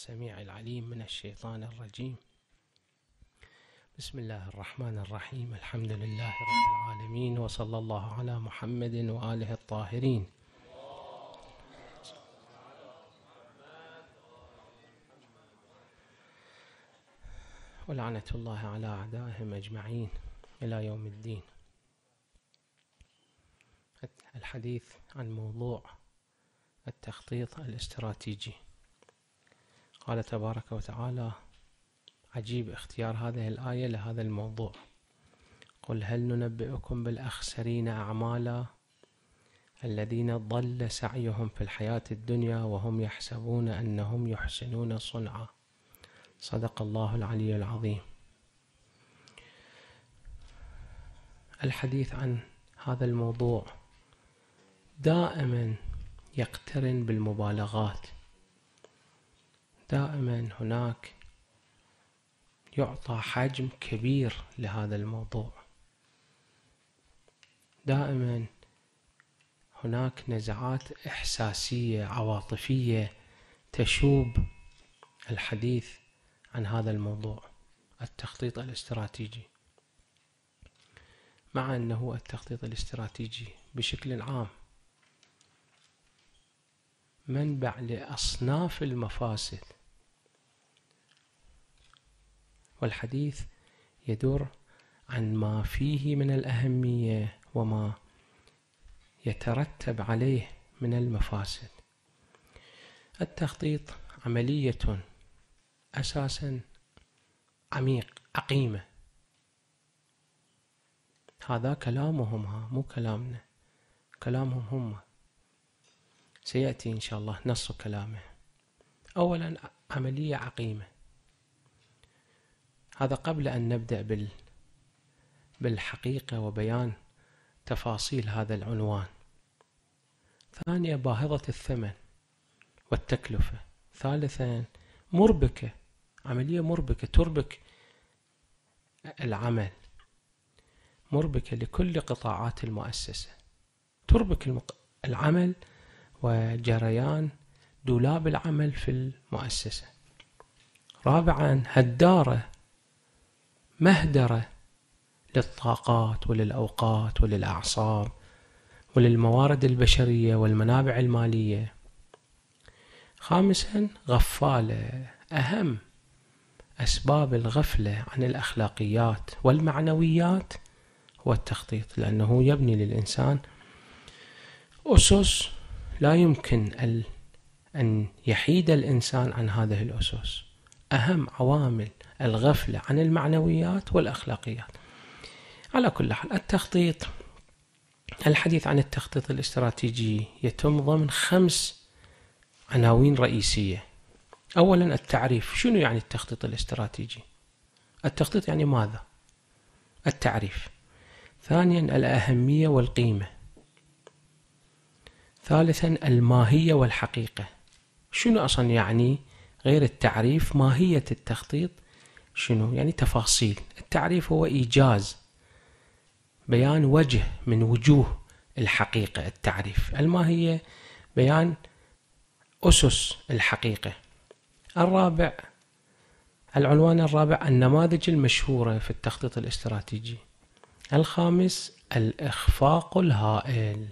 السميع العليم من الشيطان الرجيم بسم الله الرحمن الرحيم الحمد لله رب العالمين وصلى الله على محمد وآله الطاهرين ولعنة الله على أعدائهم أجمعين إلى يوم الدين الحديث عن موضوع التخطيط الاستراتيجي قال تبارك وتعالى عجيب اختيار هذه الآية لهذا الموضوع قل هل ننبئكم بالأخسرين أعمالا الذين ضل سعيهم في الحياة الدنيا وهم يحسبون أنهم يحسنون صنعا صدق الله العلي العظيم الحديث عن هذا الموضوع دائما يقترن بالمبالغات دائما هناك يعطى حجم كبير لهذا الموضوع دائما هناك نزعات إحساسية عواطفية تشوب الحديث عن هذا الموضوع التخطيط الاستراتيجي مع أنه التخطيط الاستراتيجي بشكل عام منبع لأصناف المفاسد والحديث يدور عن ما فيه من الأهمية وما يترتب عليه من المفاسد التخطيط عملية أساسا عميق عقيمة هذا كلامهم ها مو كلامنا كلامهم هم سيأتي إن شاء الله نص كلامه أولا عملية عقيمة هذا قبل أن نبدأ بال بالحقيقة وبيان تفاصيل هذا العنوان ثانيا باهظة الثمن والتكلفة ثالثا مربكة عملية مربكة تربك العمل مربكة لكل قطاعات المؤسسة تربك العمل وجريان دولاب العمل في المؤسسة رابعا هدارة مهدرة للطاقات وللأوقات وللأعصاب وللموارد البشرية والمنابع المالية خامسا غفالة أهم أسباب الغفلة عن الأخلاقيات والمعنويات هو التخطيط لأنه يبني للإنسان أسس لا يمكن أن يحيد الإنسان عن هذه الأسس أهم عوامل الغفلة عن المعنويات والأخلاقيات على كل حال التخطيط الحديث عن التخطيط الاستراتيجي يتم ضمن خمس عناوين رئيسية أولا التعريف شنو يعني التخطيط الاستراتيجي التخطيط يعني ماذا التعريف ثانيا الأهمية والقيمة ثالثا الماهية والحقيقة شنو أصلا يعني غير التعريف ماهية التخطيط شنو يعني تفاصيل التعريف هو إيجاز بيان وجه من وجوه الحقيقة التعريف الماهية بيان أسس الحقيقة الرابع العنوان الرابع النماذج المشهورة في التخطيط الاستراتيجي الخامس الإخفاق الهائل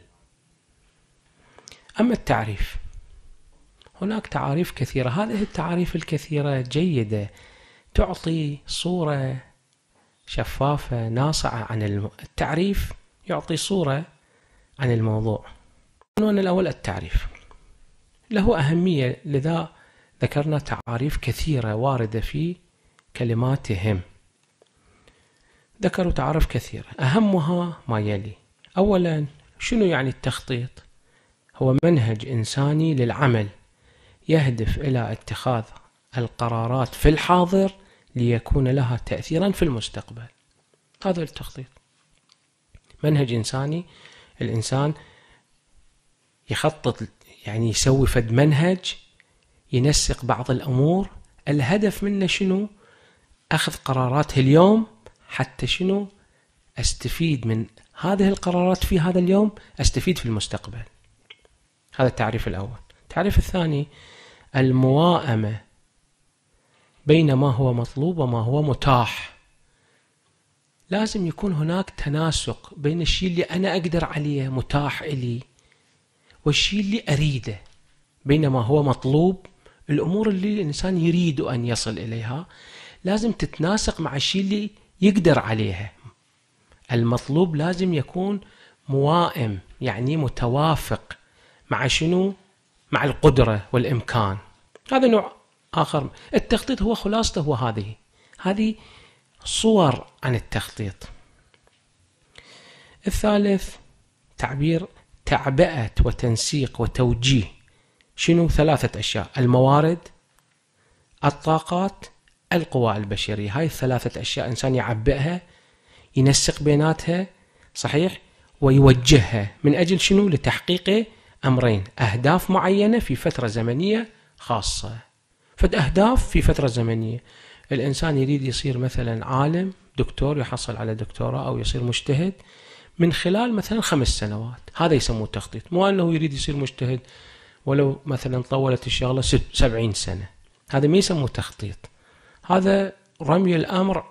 أما التعريف هناك تعاريف كثيرة هذه التعاريف الكثيرة جيدة تعطي صورة شفافة ناصعة عن التعريف يعطي صورة عن الموضوع عنوان الأول التعريف له أهمية لذا ذكرنا تعاريف كثيرة واردة في كلماتهم ذكروا تعارف كثيرة أهمها ما يلي أولا شنو يعني التخطيط؟ هو منهج إنساني للعمل يهدف إلى اتخاذ القرارات في الحاضر ليكون لها تأثيرا في المستقبل هذا التخطيط منهج إنساني الإنسان يخطط يعني يسوي فد منهج ينسق بعض الأمور الهدف منه شنو أخذ قرارات اليوم حتى شنو أستفيد من هذه القرارات في هذا اليوم أستفيد في المستقبل هذا التعريف الأول التعريف الثاني المواءمة بين ما هو مطلوب وما هو متاح لازم يكون هناك تناسق بين الشيء اللي أنا أقدر عليه متاح إلي والشيء اللي أريده بينما هو مطلوب الأمور اللي الإنسان يريد أن يصل إليها لازم تتناسق مع الشيء اللي يقدر عليها المطلوب لازم يكون موائم يعني متوافق مع شنو مع القدرة والإمكان هذا نوع آخر التخطيط هو خلاصته هو هذه هذه صور عن التخطيط الثالث تعبير تعبئة وتنسيق وتوجيه شنو ثلاثة أشياء الموارد الطاقات القوى البشرية هاي الثلاثة أشياء إنسان يعبئها ينسق بيناتها صحيح ويوجهها من أجل شنو لتحقيق أمرين أهداف معينة في فترة زمنية خاصة فد أهداف في فترة زمنية الإنسان يريد يصير مثلا عالم دكتور يحصل على دكتوراه أو يصير مجتهد من خلال مثلا خمس سنوات هذا يسموه التخطيط مو أنه يريد يصير مجتهد ولو مثلا طولت الشغلة سبعين سنة هذا ما يسموه تخطيط هذا رمي الأمر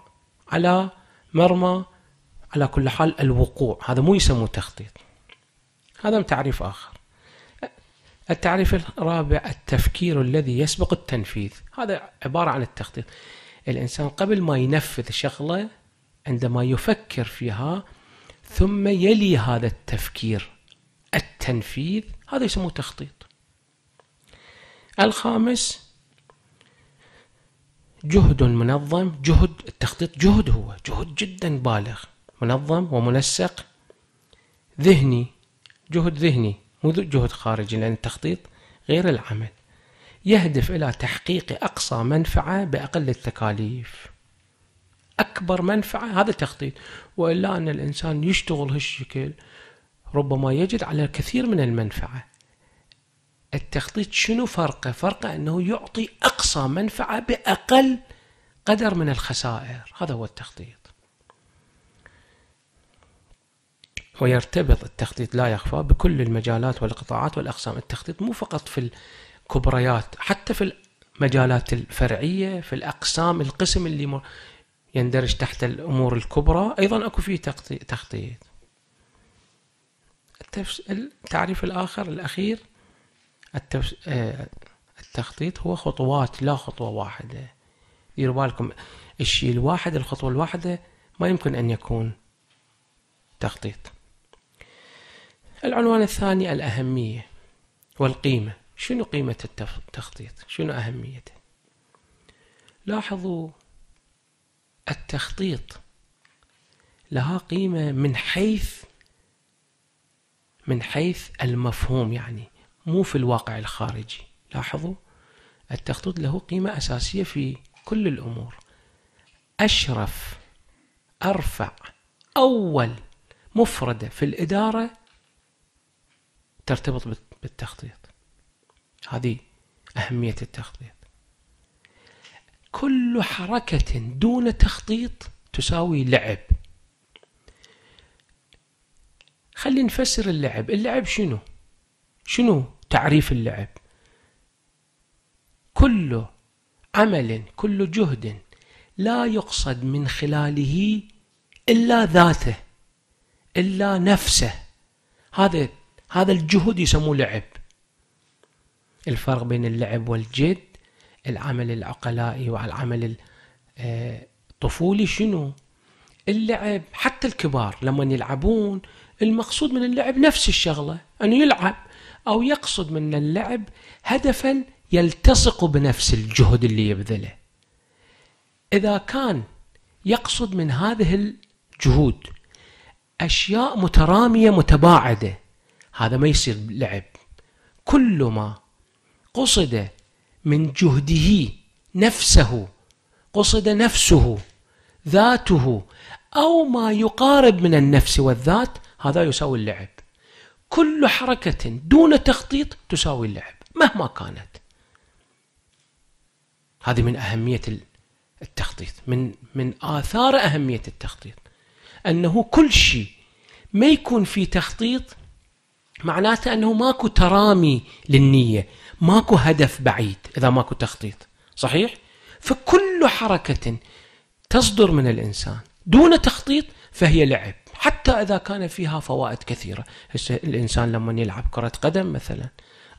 على مرمى على كل حال الوقوع هذا مو يسموه تخطيط هذا تعريف آخر التعريف الرابع التفكير الذي يسبق التنفيذ هذا عبارة عن التخطيط الإنسان قبل ما ينفذ شغلة عندما يفكر فيها ثم يلي هذا التفكير التنفيذ هذا يسموه تخطيط الخامس جهد منظم جهد التخطيط جهد هو جهد جدا بالغ منظم ومنسق ذهني جهد ذهني مو جهد خارجي لأن التخطيط غير العمل يهدف إلى تحقيق أقصى منفعة بأقل التكاليف أكبر منفعة هذا التخطيط وإلا أن الإنسان يشتغل هالشكل ربما يجد على الكثير من المنفعة التخطيط شنو فرقه؟ فرقه أنه يعطي أقصى منفعة بأقل قدر من الخسائر هذا هو التخطيط ويرتبط التخطيط لا يخفى بكل المجالات والقطاعات والأقسام التخطيط مو فقط في الكبريات حتى في المجالات الفرعية في الأقسام القسم اللي يندرج تحت الأمور الكبرى أيضا أكو فيه تخطيط التعريف الآخر الأخير آه، التخطيط هو خطوات لا خطوة واحدة ديروا بالكم الشيء الواحد الخطوة الواحدة ما يمكن أن يكون تخطيط العنوان الثاني الأهمية والقيمة شنو قيمة التخطيط شنو أهميته لاحظوا التخطيط لها قيمة من حيث من حيث المفهوم يعني مو في الواقع الخارجي لاحظوا التخطيط له قيمة أساسية في كل الأمور أشرف أرفع أول مفردة في الإدارة ترتبط بالتخطيط هذه أهمية التخطيط كل حركة دون تخطيط تساوي لعب خلي نفسر اللعب اللعب شنو شنو تعريف اللعب كل عمل كل جهد لا يقصد من خلاله إلا ذاته إلا نفسه هذا هذا الجهد يسموه لعب الفرق بين اللعب والجد العمل العقلائي والعمل آه، الطفولي شنو اللعب حتى الكبار لما يلعبون المقصود من اللعب نفس الشغله انه يلعب او يقصد من اللعب هدفا يلتصق بنفس الجهد اللي يبذله اذا كان يقصد من هذه الجهود اشياء متراميه متباعده هذا ما يصير لعب كل ما قصد من جهده نفسه قصد نفسه ذاته أو ما يقارب من النفس والذات هذا يساوي اللعب كل حركة دون تخطيط تساوي اللعب مهما كانت هذه من أهمية التخطيط من من آثار أهمية التخطيط أنه كل شيء ما يكون في تخطيط معناته انه ماكو ترامي للنيه، ماكو هدف بعيد اذا ماكو تخطيط، صحيح؟ فكل حركه تصدر من الانسان دون تخطيط فهي لعب، حتى اذا كان فيها فوائد كثيره، هسه الانسان لما يلعب كره قدم مثلا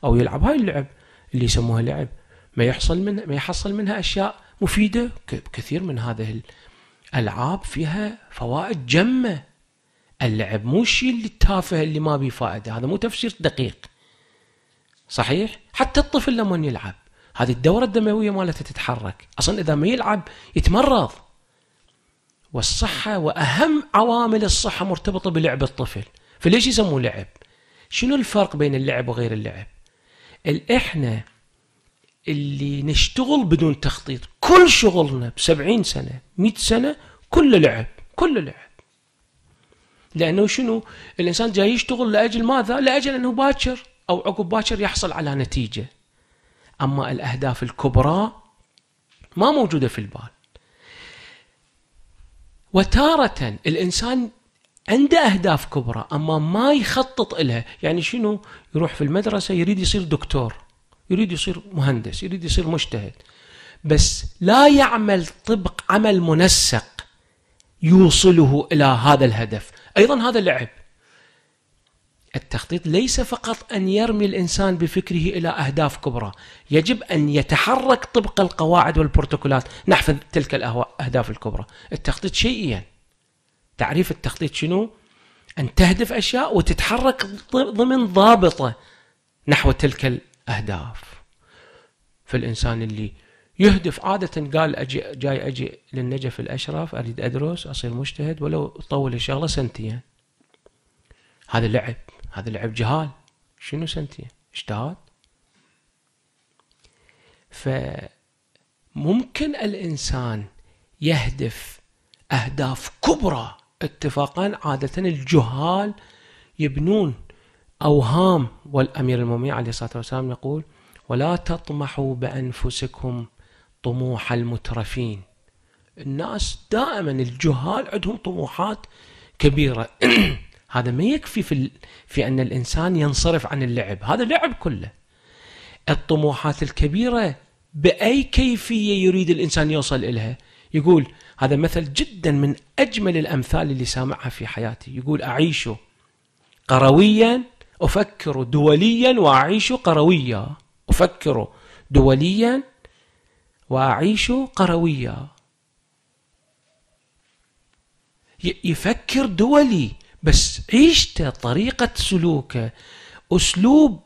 او يلعب هاي اللعب اللي يسموها لعب، ما يحصل منها ما يحصل منها اشياء مفيده، كثير من هذه الالعاب فيها فوائد جمه اللعب مو الشيء اللي التافه اللي ما بيه فائده هذا مو تفسير دقيق صحيح حتى الطفل لما يلعب هذه الدوره الدمويه مالته تتحرك اصلا اذا ما يلعب يتمرض والصحه واهم عوامل الصحه مرتبطه بلعب الطفل فليش يسموه لعب شنو الفرق بين اللعب وغير اللعب احنا اللي نشتغل بدون تخطيط كل شغلنا ب 70 سنه 100 سنه كله لعب كله لعب لانه شنو؟ الانسان جاي يشتغل لاجل ماذا؟ لاجل انه باكر او عقب باكر يحصل على نتيجه. اما الاهداف الكبرى ما موجوده في البال. وتارة الانسان عنده اهداف كبرى اما ما يخطط لها، يعني شنو؟ يروح في المدرسه يريد يصير دكتور، يريد يصير مهندس، يريد يصير مجتهد. بس لا يعمل طبق عمل منسق يوصله الى هذا الهدف أيضا هذا لعب التخطيط ليس فقط أن يرمي الإنسان بفكره إلى أهداف كبرى يجب أن يتحرك طبق القواعد والبروتوكولات نحو تلك الأهداف الكبرى التخطيط شيئيا تعريف التخطيط شنو؟ أن تهدف أشياء وتتحرك ضمن ضابطة نحو تلك الأهداف فالإنسان اللي يهدف عادة قال أجي جاي أجي للنجف الأشرف أريد أدرس أصير مجتهد ولو طول الشغلة سنتين هذا لعب هذا لعب جهال شنو سنتين اجتهاد فممكن الإنسان يهدف أهداف كبرى اتفاقا عادة الجهال يبنون أوهام والأمير المؤمنين عليه الصلاة والسلام يقول ولا تطمحوا بأنفسكم طموح المترفين الناس دائما الجهال عندهم طموحات كبيرة هذا ما يكفي في, في أن الإنسان ينصرف عن اللعب هذا لعب كله الطموحات الكبيرة بأي كيفية يريد الإنسان يوصل إلها يقول هذا مثل جدا من أجمل الأمثال اللي سامعها في حياتي يقول أعيش قرويا أفكر دوليا وأعيش قرويا أفكر دوليا وأعيش قرويا يفكر دولي بس عيشته طريقة سلوكه أسلوب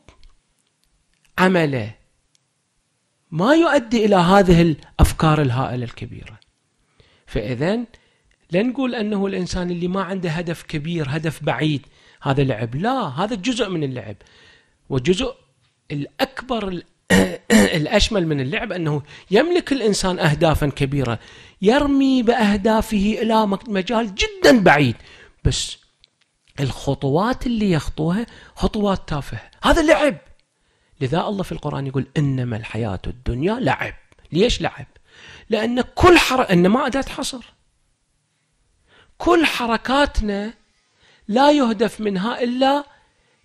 عمله ما يؤدي إلى هذه الأفكار الهائلة الكبيرة فإذا لا نقول أنه الإنسان اللي ما عنده هدف كبير هدف بعيد هذا لعب لا هذا جزء من اللعب والجزء الأكبر الأشمل من اللعب أنه يملك الإنسان أهدافا كبيرة يرمي بأهدافه إلى مجال جدا بعيد بس الخطوات اللي يخطوها خطوات تافهة هذا لعب لذا الله في القرآن يقول إنما الحياة الدنيا لعب ليش لعب لأن كل حركة إنما أداة حصر كل حركاتنا لا يهدف منها إلا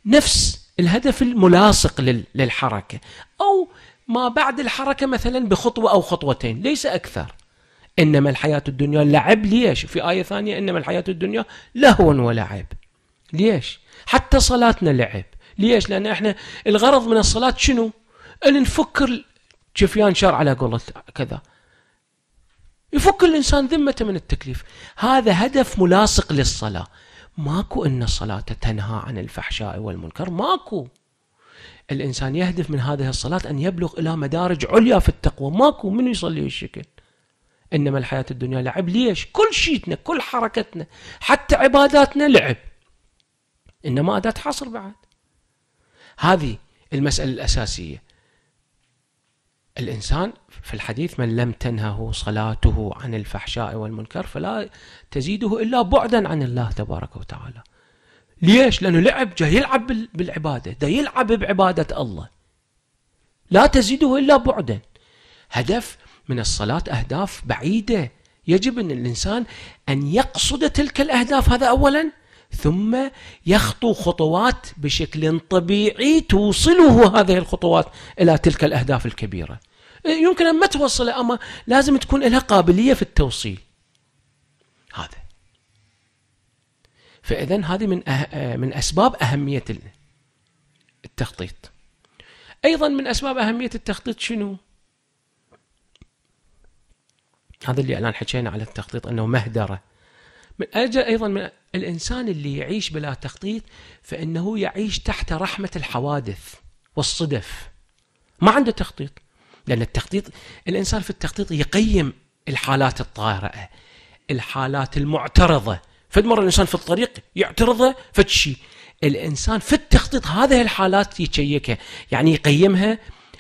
نفس الهدف الملاصق للحركة أو ما بعد الحركة مثلا بخطوة أو خطوتين ليس أكثر إنما الحياة الدنيا لعب ليش في آية ثانية إنما الحياة الدنيا لهو ولعب ليش حتى صلاتنا لعب ليش لأن إحنا الغرض من الصلاة شنو أن نفكر شفيان شر على قولة كذا يفك الإنسان ذمته من التكليف هذا هدف ملاصق للصلاة ماكو ان الصلاه تنهى عن الفحشاء والمنكر ماكو الانسان يهدف من هذه الصلاه ان يبلغ الى مدارج عليا في التقوى ماكو من يصلي الشكل انما الحياه الدنيا لعب ليش كل شيتنا كل حركتنا حتى عباداتنا لعب انما اداه حصر بعد هذه المساله الاساسيه الإنسان في الحديث من لم تنهه صلاته عن الفحشاء والمنكر فلا تزيده إلا بعدا عن الله تبارك وتعالى ليش؟ لأنه لعب جاي يلعب بالعبادة ده يلعب بعبادة الله لا تزيده إلا بعدا هدف من الصلاة أهداف بعيدة يجب أن الإنسان أن يقصد تلك الأهداف هذا أولا ثم يخطو خطوات بشكل طبيعي توصله هذه الخطوات إلى تلك الأهداف الكبيرة يمكن ما توصله أما لازم تكون لها قابلية في التوصيل هذا فإذا هذه من أه-, أه من أسباب أهمية التخطيط أيضا من أسباب أهمية التخطيط شنو؟ هذا اللي الآن حكينا على التخطيط أنه مهدرة من أجل أيضا من الإنسان اللي يعيش بلا تخطيط فإنه يعيش تحت رحمة الحوادث والصدف ما عنده تخطيط لأن التخطيط الإنسان في التخطيط يقيم الحالات الطارئة الحالات المعترضة فد مرة الإنسان في الطريق يعترضه فد شيء الإنسان في التخطيط هذه الحالات يشيكها يعني يقيمها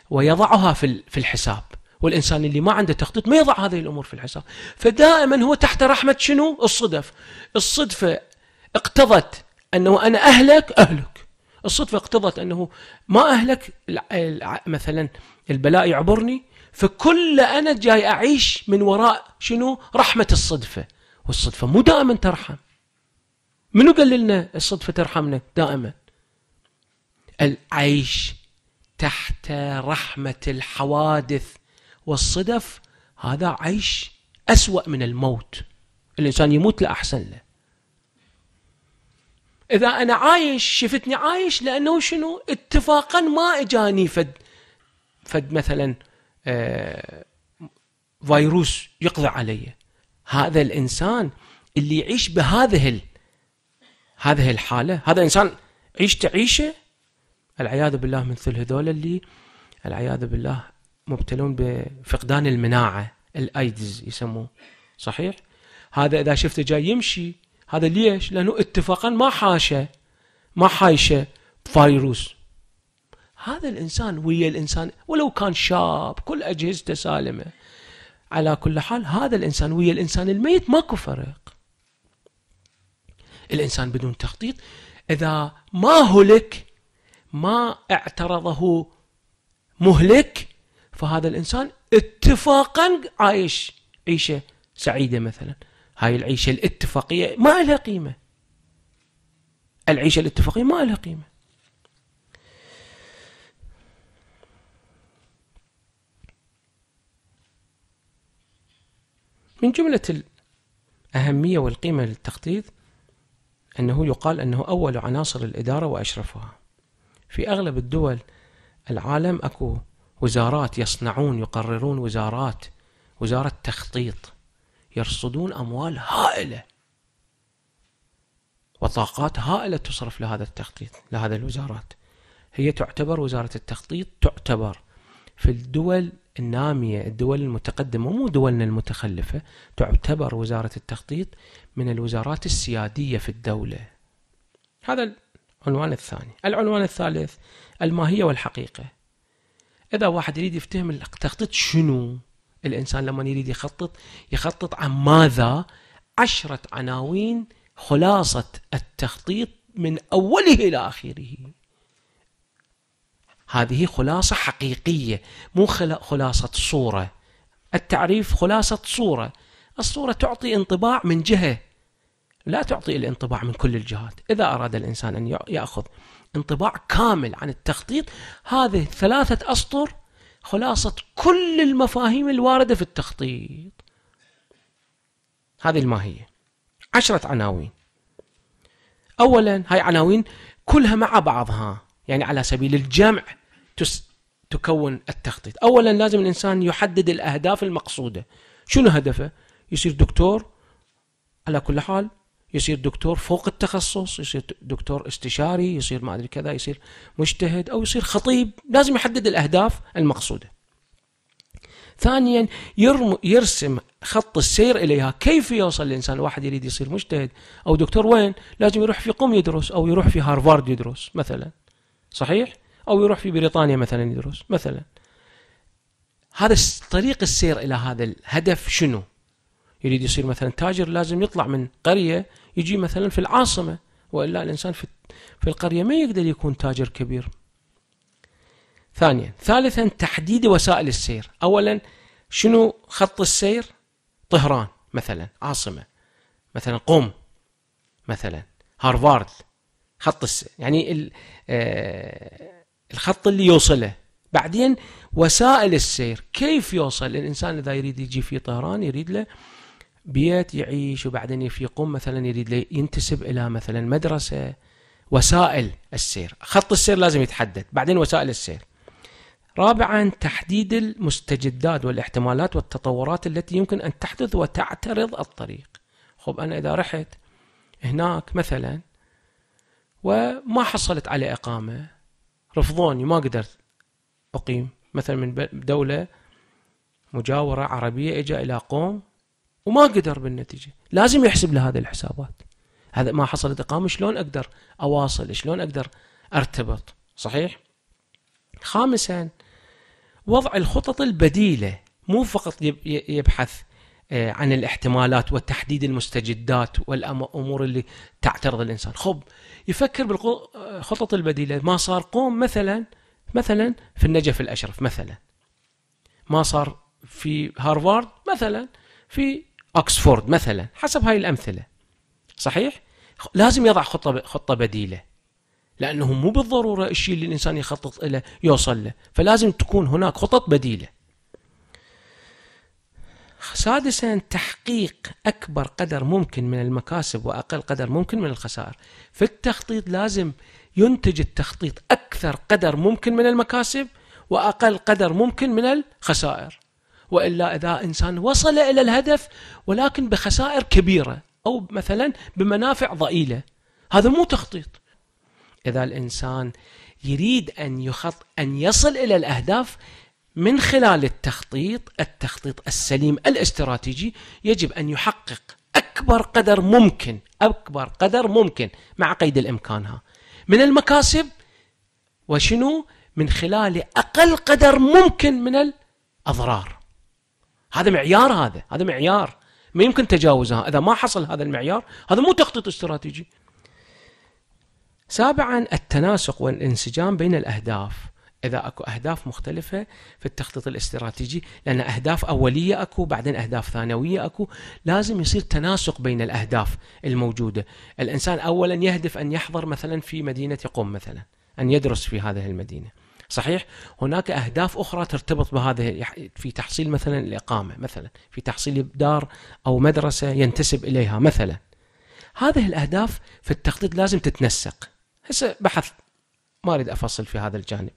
ويضعها في الحساب والانسان اللي ما عنده تخطيط ما يضع هذه الامور في الحساب فدائما هو تحت رحمه شنو الصدف الصدفه اقتضت انه انا اهلك اهلك الصدفه اقتضت انه ما اهلك مثلا البلاء يعبرني فكل أنا جاي أعيش من وراء شنو رحمة الصدفة والصدفة مو دائما ترحم منو قال لنا الصدفة ترحمنا دائما العيش تحت رحمة الحوادث والصدف هذا عيش أسوأ من الموت الإنسان يموت لأحسن له إذا أنا عايش شفتني عايش لأنه شنو اتفاقا ما إجاني فد فد مثلا آه، فيروس يقضي علي هذا الانسان اللي يعيش بهذه هذه الحاله هذا انسان عيشته عيشه العياذ بالله مثل هذول اللي العياذ بالله مبتلون بفقدان المناعه الايدز يسموه صحيح هذا اذا شفته جاي يمشي هذا ليش لانه اتفاقا ما حاشه ما حايشه فيروس هذا الانسان ويا الانسان ولو كان شاب كل اجهزته سالمه على كل حال هذا الانسان ويا الانسان الميت ماكو فرق الانسان بدون تخطيط اذا ما هلك ما اعترضه مهلك فهذا الانسان اتفاقا عايش عيشه سعيده مثلا هاي العيشه الاتفاقيه ما لها قيمه العيشه الاتفاقيه ما لها قيمه من جملة الأهمية والقيمة للتخطيط أنه يقال أنه أول عناصر الإدارة وأشرفها في أغلب الدول العالم أكو وزارات يصنعون يقررون وزارات وزارة تخطيط يرصدون أموال هائلة وطاقات هائلة تصرف لهذا التخطيط لهذه الوزارات هي تعتبر وزارة التخطيط تعتبر في الدول النامية الدول المتقدمة مو دولنا المتخلفة تعتبر وزارة التخطيط من الوزارات السيادية في الدولة هذا العنوان الثاني العنوان الثالث الماهية والحقيقة إذا واحد يريد يفتهم التخطيط شنو الإنسان لما يريد يخطط يخطط عن ماذا عشرة عناوين خلاصة التخطيط من أوله إلى آخره هذه خلاصة حقيقية مو خلاصة صورة التعريف خلاصة صورة الصورة تعطي انطباع من جهة لا تعطي الانطباع من كل الجهات إذا أراد الإنسان أن يأخذ انطباع كامل عن التخطيط هذه ثلاثة أسطر خلاصة كل المفاهيم الواردة في التخطيط هذه الماهية عشرة عناوين أولا هاي عناوين كلها مع بعضها يعني على سبيل الجمع تكون التخطيط اولا لازم الانسان يحدد الاهداف المقصوده شنو هدفه يصير دكتور على كل حال يصير دكتور فوق التخصص يصير دكتور استشاري يصير ما ادري كذا يصير مجتهد او يصير خطيب لازم يحدد الاهداف المقصوده ثانيا يرسم خط السير اليها كيف يوصل الانسان واحد يريد يصير مجتهد او دكتور وين لازم يروح في قم يدرس او يروح في هارفارد يدرس مثلا صحيح أو يروح في بريطانيا مثلا يدرس مثلا هذا طريق السير إلى هذا الهدف شنو يريد يصير مثلا تاجر لازم يطلع من قرية يجي مثلا في العاصمة وإلا الإنسان في, في القرية ما يقدر يكون تاجر كبير ثانيا ثالثا تحديد وسائل السير أولا شنو خط السير طهران مثلا عاصمة مثلا قم مثلا هارفارد خط السير يعني ال آه الخط اللي يوصله بعدين وسائل السير كيف يوصل الإنسان إذا يريد يجي في طهران يريد له بيت يعيش وبعدين في قم مثلا يريد ينتسب إلى مثلا مدرسة وسائل السير خط السير لازم يتحدد بعدين وسائل السير رابعا تحديد المستجدات والاحتمالات والتطورات التي يمكن أن تحدث وتعترض الطريق خب أنا إذا رحت هناك مثلا وما حصلت على إقامة رفضوني ما قدرت أقيم مثلا من دولة مجاورة عربية اجى إلى قوم وما قدر بالنتيجة لازم يحسب له هذه الحسابات هذا ما حصلت إقامة شلون أقدر أواصل شلون أقدر أرتبط صحيح خامسا وضع الخطط البديلة مو فقط يبحث آه، عن الاحتمالات وتحديد المستجدات والامور اللي تعترض الانسان خب يفكر بالخطط آه، البديله ما صار قوم مثلا مثلا في النجف الاشرف مثلا ما صار في هارفارد مثلا في اوكسفورد مثلا حسب هاي الامثله صحيح لازم يضع خطه خطه بديله لانه مو بالضروره الشيء اللي الانسان يخطط له يوصل له فلازم تكون هناك خطط بديله سادسا تحقيق اكبر قدر ممكن من المكاسب واقل قدر ممكن من الخسائر في التخطيط لازم ينتج التخطيط اكثر قدر ممكن من المكاسب واقل قدر ممكن من الخسائر والا اذا انسان وصل الى الهدف ولكن بخسائر كبيره او مثلا بمنافع ضئيله هذا مو تخطيط اذا الانسان يريد ان يخط ان يصل الى الاهداف من خلال التخطيط التخطيط السليم الاستراتيجي يجب أن يحقق أكبر قدر ممكن أكبر قدر ممكن مع قيد الإمكان ها من المكاسب وشنو من خلال أقل قدر ممكن من الأضرار هذا معيار هذا هذا معيار ما يمكن تجاوزها إذا ما حصل هذا المعيار هذا مو تخطيط استراتيجي سابعا التناسق والانسجام بين الأهداف اذا اكو اهداف مختلفه في التخطيط الاستراتيجي لان اهداف اوليه اكو بعدين اهداف ثانويه اكو لازم يصير تناسق بين الاهداف الموجوده الانسان اولا يهدف ان يحضر مثلا في مدينه قم مثلا ان يدرس في هذه المدينه صحيح هناك اهداف اخرى ترتبط بهذه في تحصيل مثلا الاقامه مثلا في تحصيل دار او مدرسه ينتسب اليها مثلا هذه الاهداف في التخطيط لازم تتنسق هسه بحث ما اريد افصل في هذا الجانب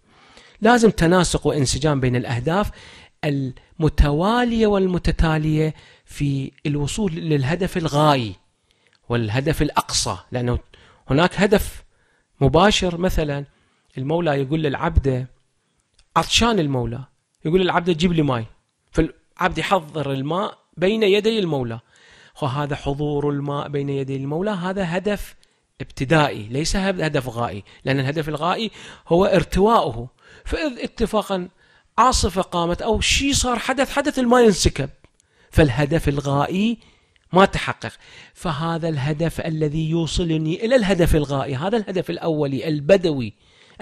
لازم تناسق وانسجام بين الاهداف المتواليه والمتتاليه في الوصول للهدف الغايي والهدف الاقصى لانه هناك هدف مباشر مثلا المولى يقول للعبد عطشان المولى يقول للعبد جيب لي ماي فالعبد يحضر الماء بين يدي المولى وهذا حضور الماء بين يدي المولى هذا هدف ابتدائي ليس هدف غائي لأن الهدف الغائي هو ارتواؤه فإذ اتفاقا عاصفة قامت أو شيء صار حدث حدث الماء ينسكب فالهدف الغائي ما تحقق فهذا الهدف الذي يوصلني إلى الهدف الغائي هذا الهدف الأولي البدوي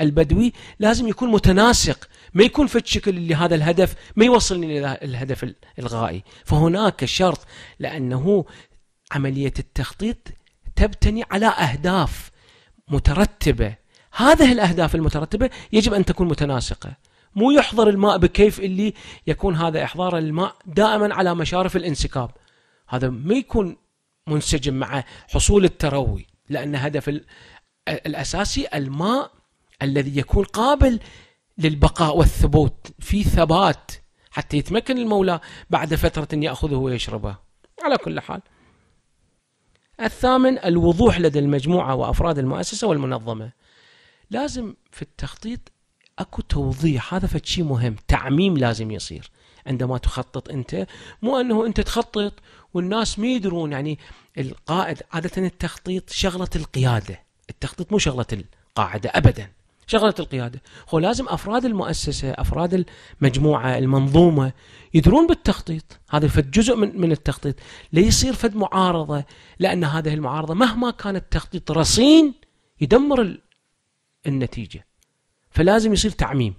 البدوي لازم يكون متناسق ما يكون في الشكل اللي هذا الهدف ما يوصلني الى الهدف الغائي فهناك شرط لانه عمليه التخطيط تبتني على اهداف مترتبه هذه الأهداف المترتبة يجب أن تكون متناسقة مو يحضر الماء بكيف اللي يكون هذا إحضار الماء دائما على مشارف الانسكاب هذا ما يكون منسجم مع حصول التروي لأن هدف الأساسي الماء الذي يكون قابل للبقاء والثبوت في ثبات حتى يتمكن المولى بعد فترة يأخذه ويشربه على كل حال الثامن الوضوح لدى المجموعة وأفراد المؤسسة والمنظمة لازم في التخطيط اكو توضيح هذا فشي مهم تعميم لازم يصير عندما تخطط انت مو انه انت تخطط والناس ما يدرون يعني القائد عاده التخطيط شغله القياده التخطيط مو شغله القاعده ابدا شغله القياده هو لازم افراد المؤسسه افراد المجموعه المنظومه يدرون بالتخطيط هذا فد جزء من من التخطيط ليصير فد معارضه لان هذه المعارضه مهما كان التخطيط رصين يدمر النتيجة فلازم يصير تعميم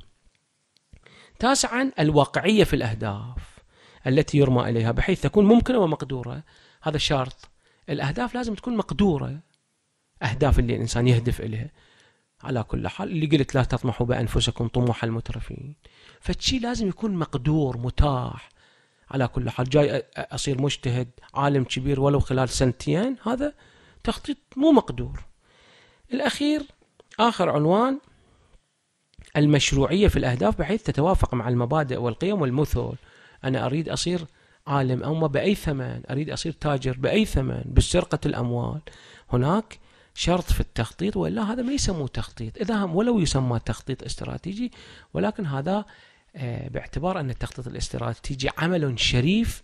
تاسعا الواقعية في الأهداف التي يرمى إليها بحيث تكون ممكنة ومقدورة هذا شرط الأهداف لازم تكون مقدورة أهداف اللي الإنسان يهدف إليها على كل حال اللي قلت لا تطمحوا بأنفسكم طموح المترفين فالشي لازم يكون مقدور متاح على كل حال جاي أصير مجتهد عالم كبير ولو خلال سنتين هذا تخطيط مو مقدور الأخير آخر عنوان المشروعية في الأهداف بحيث تتوافق مع المبادئ والقيم والمثل أنا أريد أصير عالم أو ما بأي ثمن أريد أصير تاجر بأي ثمن بسرقة الأموال هناك شرط في التخطيط وإلا هذا ما يسموه تخطيط إذا هم ولو يسمى تخطيط استراتيجي ولكن هذا آه، باعتبار أن التخطيط الاستراتيجي عمل شريف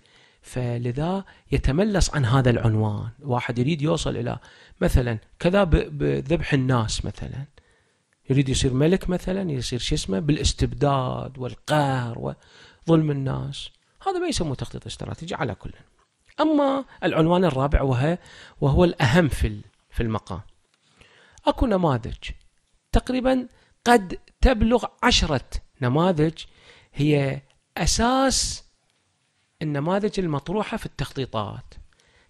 فلذا يتملص عن هذا العنوان واحد يريد يوصل إلى مثلا كذا بذبح الناس مثلا يريد يصير ملك مثلا يصير شو اسمه بالاستبداد والقهر وظلم الناس هذا ما يسمى تخطيط استراتيجي على كل أما العنوان الرابع وهو, وهو الأهم في في المقام أكو نماذج تقريبا قد تبلغ عشرة نماذج هي أساس النماذج المطروحة في التخطيطات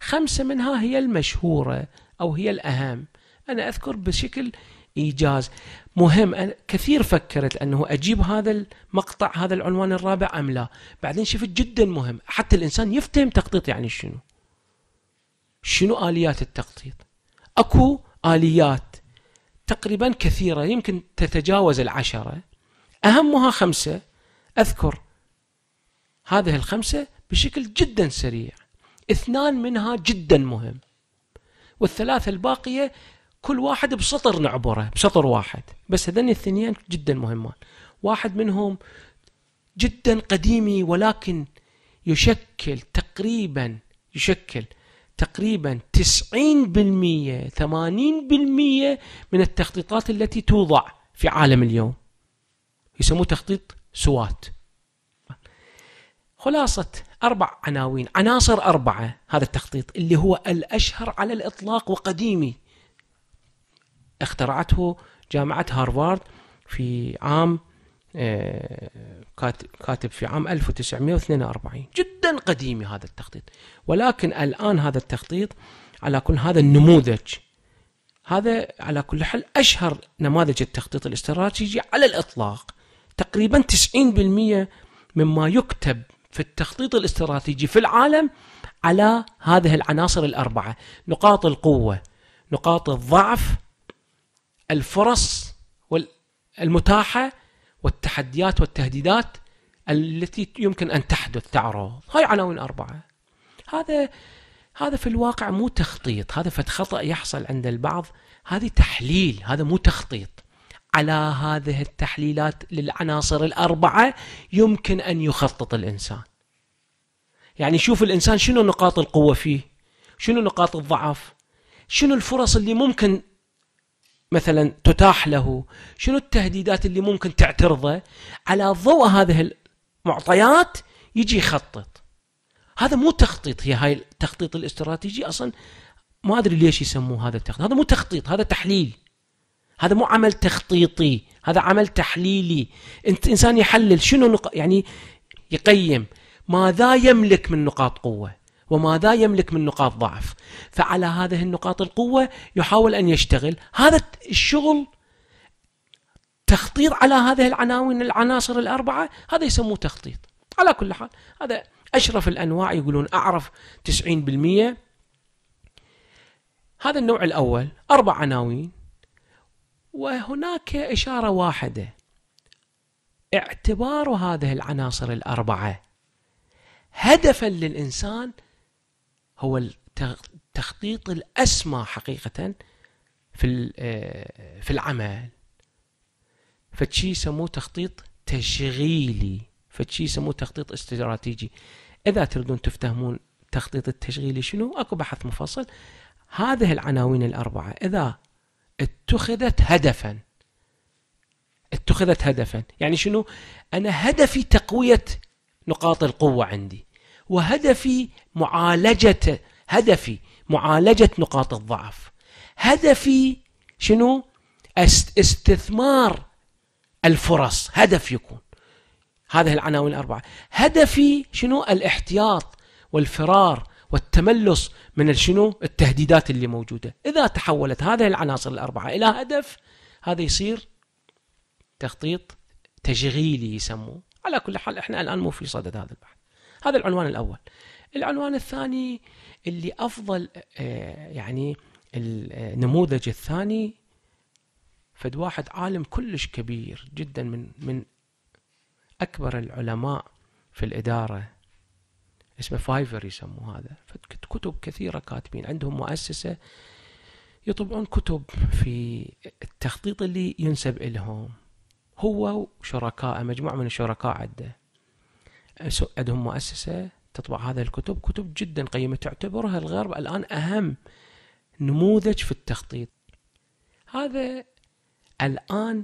خمسة منها هي المشهورة أو هي الأهم أنا أذكر بشكل إيجاز مهم أنا كثير فكرت أنه أجيب هذا المقطع هذا العنوان الرابع أم لا بعدين شفت جدا مهم حتى الإنسان يفتهم تخطيط يعني شنو شنو آليات التخطيط أكو آليات تقريبا كثيرة يمكن تتجاوز العشرة أهمها خمسة أذكر هذه الخمسة بشكل جدا سريع اثنان منها جدا مهم والثلاثة الباقية كل واحد بسطر نعبره بسطر واحد بس هذين الاثنين جدا مهمان واحد منهم جدا قديمي ولكن يشكل تقريبا يشكل تقريبا 90% 80% من التخطيطات التي توضع في عالم اليوم يسموه تخطيط سوات خلاصة أربع عناوين عناصر أربعة هذا التخطيط اللي هو الأشهر على الإطلاق وقديمي اخترعته جامعة هارفارد في عام آه، كاتب في عام 1942 جدا قديم هذا التخطيط ولكن الآن هذا التخطيط على كل هذا النموذج هذا على كل حال أشهر نماذج التخطيط الاستراتيجي على الإطلاق تقريبا 90% مما يكتب في التخطيط الاستراتيجي في العالم على هذه العناصر الاربعه نقاط القوه نقاط الضعف الفرص المتاحه والتحديات والتهديدات التي يمكن ان تحدث تعرض هاي عناوين اربعه هذا هذا في الواقع مو تخطيط هذا فتخطأ خطا يحصل عند البعض هذه تحليل هذا مو تخطيط على هذه التحليلات للعناصر الاربعه يمكن ان يخطط الانسان. يعني شوف الانسان شنو نقاط القوه فيه؟ شنو نقاط الضعف؟ شنو الفرص اللي ممكن مثلا تتاح له؟ شنو التهديدات اللي ممكن تعترضه؟ على ضوء هذه المعطيات يجي يخطط. هذا مو تخطيط هي هاي التخطيط الاستراتيجي اصلا ما ادري ليش يسموه هذا التخطيط، هذا مو تخطيط، هذا تحليل. هذا مو عمل تخطيطي هذا عمل تحليلي انت انسان يحلل شنو نق... يعني يقيم ماذا يملك من نقاط قوه وماذا يملك من نقاط ضعف فعلى هذه النقاط القوه يحاول ان يشتغل هذا الشغل تخطيط على هذه العناوين العناصر الاربعه هذا يسموه تخطيط على كل حال هذا اشرف الانواع يقولون اعرف 90% هذا النوع الاول اربع عناوين وهناك إشارة واحدة اعتبار هذه العناصر الأربعة هدفا للإنسان هو التخطيط الأسمى حقيقة في آه، في العمل فتشي يسموه تخطيط تشغيلي فتشي يسموه تخطيط استراتيجي إذا تريدون تفتهمون التخطيط التشغيلي شنو اكو بحث مفصل هذه العناوين الأربعة إذا اتخذت هدفا اتخذت هدفا يعني شنو أنا هدفي تقوية نقاط القوة عندي وهدفي معالجة هدفي معالجة نقاط الضعف هدفي شنو استثمار الفرص هدف يكون هذه العناوين الأربعة هدفي شنو الاحتياط والفرار والتملص من الشنو التهديدات اللي موجودة إذا تحولت هذه العناصر الأربعة إلى هدف هذا يصير تخطيط تشغيلي يسموه على كل حال احنا الآن مو في صدد هذا البحث هذا العنوان الأول العنوان الثاني اللي أفضل آه، يعني النموذج آه، الثاني فد واحد عالم كلش كبير جدا من من أكبر العلماء في الإدارة اسمه فايفر يسموه هذا كتب كثيرة كاتبين عندهم مؤسسة يطبعون كتب في التخطيط اللي ينسب إلهم هو وشركائه مجموعة من الشركاء عنده عندهم مؤسسة تطبع هذه الكتب كتب جدا قيمة تعتبرها الغرب الآن أهم نموذج في التخطيط هذا الآن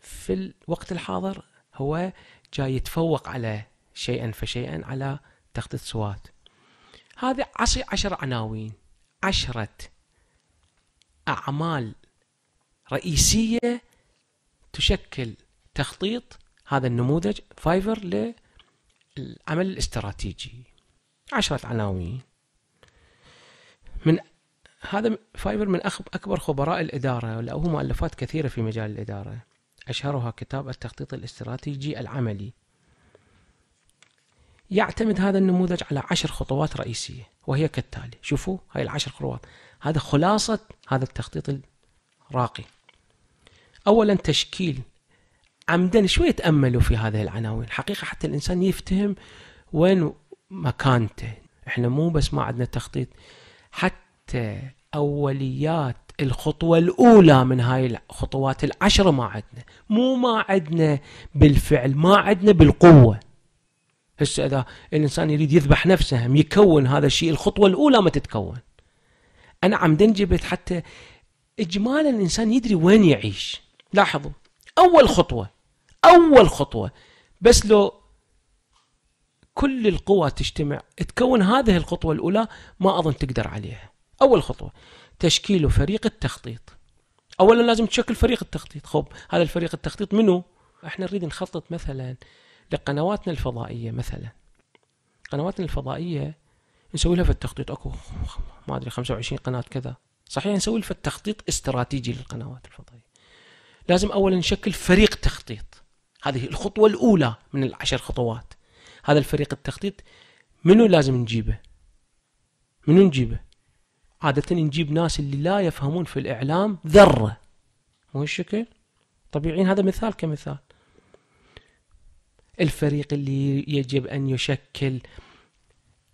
في الوقت الحاضر هو جاي يتفوق على شيئا فشيئا على تخطيط سوات هذا عصي عشر عناوين عشرة أعمال رئيسية تشكل تخطيط هذا النموذج فايفر للعمل الاستراتيجي عشرة عناوين من هذا فايفر من أكبر خبراء الإدارة له مؤلفات كثيرة في مجال الإدارة أشهرها كتاب التخطيط الاستراتيجي العملي يعتمد هذا النموذج على عشر خطوات رئيسية وهي كالتالي شوفوا هاي العشر خطوات هذا خلاصة هذا التخطيط الراقي أولا تشكيل عمدا شوي تأملوا في هذه العناوين حقيقة حتى الإنسان يفتهم وين مكانته احنا مو بس ما عندنا تخطيط حتى أوليات الخطوة الأولى من هاي الخطوات العشرة ما عندنا مو ما عندنا بالفعل ما عندنا بالقوة هسه اذا الانسان يريد يذبح نفسه يكون هذا الشيء الخطوه الاولى ما تتكون انا عم دنجبت حتى اجمالا الانسان يدري وين يعيش لاحظوا اول خطوه اول خطوه بس لو كل القوى تجتمع تكون هذه الخطوه الاولى ما اظن تقدر عليها اول خطوه تشكيل فريق التخطيط اولا لازم تشكل فريق التخطيط خب هذا الفريق التخطيط منو احنا نريد نخطط مثلا لقنواتنا الفضائية مثلا قنواتنا الفضائية نسوي لها في التخطيط اكو ما ادري 25 قناة كذا صحيح نسوي في التخطيط استراتيجي للقنوات الفضائية لازم اولا نشكل فريق تخطيط هذه الخطوة الأولى من العشر خطوات هذا الفريق التخطيط منو لازم نجيبه منو نجيبه عادة نجيب ناس اللي لا يفهمون في الإعلام ذرة مو الشكل طبيعي هذا مثال كمثال الفريق اللي يجب ان يشكل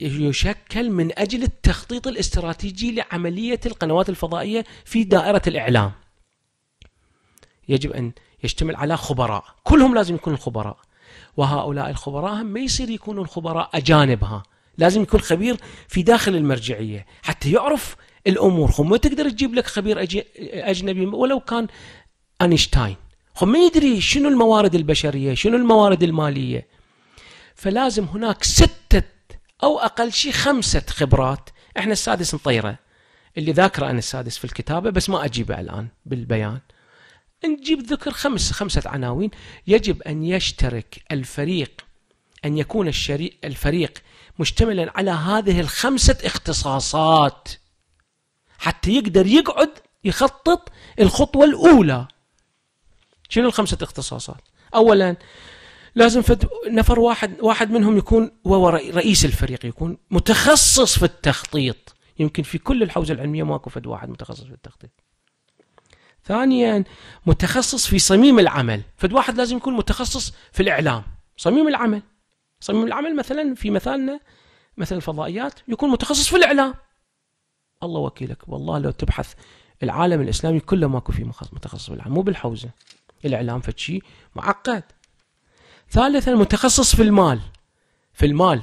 يشكل من اجل التخطيط الاستراتيجي لعمليه القنوات الفضائيه في دائره الاعلام. يجب ان يشتمل على خبراء، كلهم لازم يكونوا خبراء. وهؤلاء الخبراء هم ما يصير يكونوا الخبراء اجانبها، لازم يكون خبير في داخل المرجعيه حتى يعرف الامور، ما تقدر تجيب لك خبير اجنبي ولو كان اينشتاين. هو ما يدري شنو الموارد البشريه شنو الموارد الماليه فلازم هناك سته او اقل شيء خمسه خبرات احنا السادس نطيره اللي ذاكره انا السادس في الكتابه بس ما اجيبه الان بالبيان نجيب ذكر خمس خمسه عناوين يجب ان يشترك الفريق ان يكون الفريق مشتملا على هذه الخمسه اختصاصات حتى يقدر يقعد يخطط الخطوه الاولى شنو الخمسه اختصاصات؟ اولا لازم فد نفر واحد واحد منهم يكون هو رئيس الفريق يكون متخصص في التخطيط يمكن في كل الحوزه العلميه ماكو فد واحد متخصص في التخطيط ثانيا متخصص في صميم العمل فد واحد لازم يكون متخصص في الإعلام صميم العمل صميم العمل مثلا في مثالنا مثل الفضائيات يكون متخصص في الإعلام الله وكيلك والله لو تبحث العالم الإسلامي كله ماكو فيه متخصص في الإعلام مو بالحوزة الاعلام فشي معقد ثالثا متخصص في المال في المال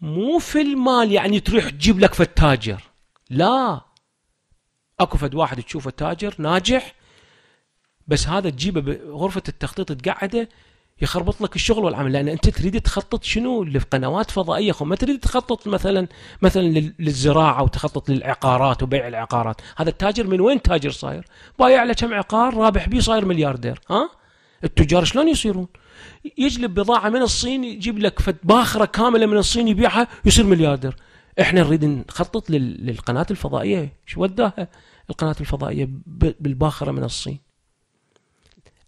مو في المال يعني تروح تجيب لك في التاجر لا اكو فد واحد تشوفه تاجر ناجح بس هذا تجيبه بغرفه التخطيط تقعده يخربط لك الشغل والعمل لان انت تريد تخطط شنو لقنوات فضائيه خو ما تريد تخطط مثلا مثلا للزراعه وتخطط للعقارات وبيع العقارات هذا التاجر من وين تاجر صاير بايع له كم عقار رابح بيه صاير ملياردير ها التجار شلون يصيرون يجلب بضاعه من الصين يجيب لك فد باخره كامله من الصين يبيعها يصير ملياردير احنا نريد نخطط للقناه الفضائيه شو وداها القناه الفضائيه بالباخره من الصين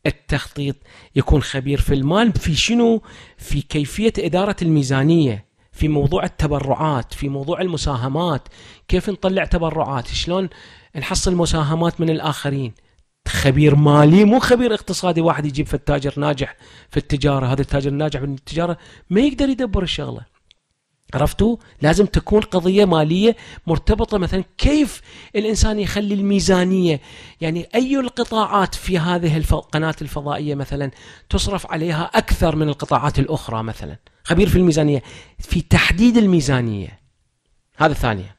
التخطيط يكون خبير في المال في شنو في كيفية إدارة الميزانية في موضوع التبرعات في موضوع المساهمات كيف نطلع تبرعات شلون نحصل مساهمات من الآخرين خبير مالي مو خبير اقتصادي واحد يجيب في التاجر ناجح في التجارة هذا التاجر الناجح في التجارة ما يقدر يدبر الشغلة عرفتوا؟ لازم تكون قضية مالية مرتبطة مثلا كيف الإنسان يخلي الميزانية يعني أي القطاعات في هذه القناة الفضائية مثلا تصرف عليها أكثر من القطاعات الأخرى مثلا خبير في الميزانية في تحديد الميزانية هذا الثانية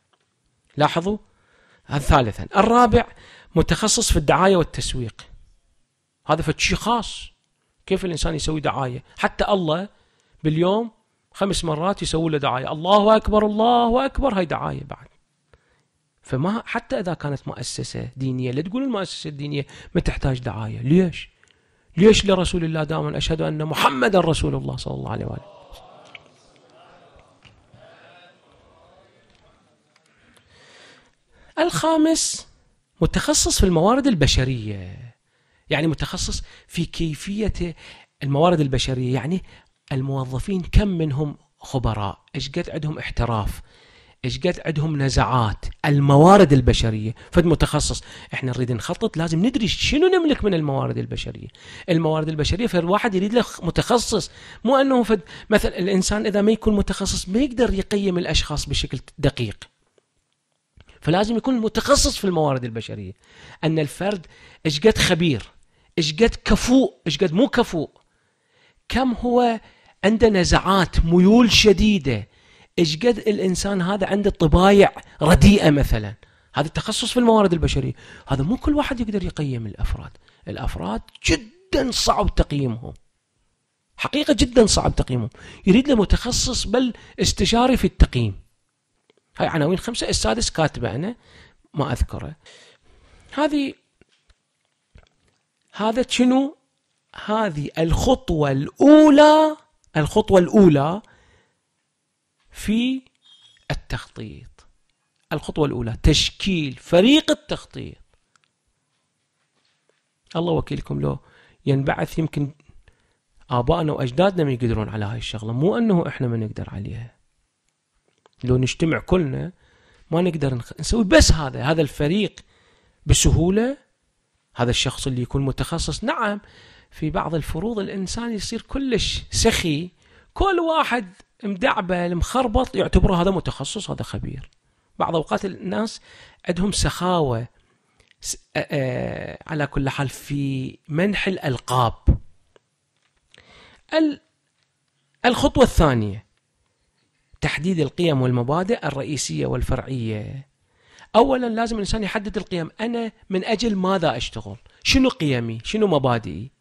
لاحظوا هذا ثالثا الرابع متخصص في الدعاية والتسويق هذا فشي خاص كيف الإنسان يسوي دعاية حتى الله باليوم خمس مرات يسووا له دعايه الله اكبر الله اكبر هاي دعايه بعد فما حتى اذا كانت مؤسسه دينيه لا تقول المؤسسه الدينيه ما تحتاج دعايه ليش؟ ليش لرسول الله دائما اشهد ان محمدا رسول الله صلى الله عليه واله الخامس متخصص في الموارد البشريه يعني متخصص في كيفيه الموارد البشريه يعني الموظفين كم منهم خبراء ايش قد عندهم احتراف ايش قد عندهم نزعات الموارد البشريه فد متخصص احنا نريد نخطط لازم ندري شنو نملك من الموارد البشريه الموارد البشريه فالواحد يريد له متخصص مو انه فد مثلا الانسان اذا ما يكون متخصص ما يقدر يقيم الاشخاص بشكل دقيق فلازم يكون متخصص في الموارد البشريه ان الفرد ايش قد خبير ايش قد كفو ايش قد مو كفو كم هو عنده نزعات ميول شديده ايش قد الانسان هذا عنده طبايع رديئه مثلا هذا التخصص في الموارد البشريه هذا مو كل واحد يقدر يقيم الافراد الافراد جدا صعب تقييمهم حقيقه جدا صعب تقييمهم يريد له متخصص بل استشاري في التقييم هاي عناوين خمسه السادس كاتبه انا ما اذكره هذه هذا شنو هذه الخطوه الاولى الخطوة الأولى في التخطيط الخطوة الأولى تشكيل فريق التخطيط الله وكيلكم لو ينبعث يمكن آبائنا وأجدادنا ما يقدرون على هاي الشغلة مو أنه إحنا ما نقدر عليها لو نجتمع كلنا ما نقدر نسوي بس هذا هذا الفريق بسهولة هذا الشخص اللي يكون متخصص نعم في بعض الفروض الانسان يصير كلش سخي كل واحد مدعبل مخربط يعتبره هذا متخصص هذا خبير بعض اوقات الناس عندهم سخاوه على كل حال في منح الالقاب الخطوه الثانيه تحديد القيم والمبادئ الرئيسيه والفرعيه اولا لازم الانسان يحدد القيم انا من اجل ماذا اشتغل شنو قيمي شنو مبادئي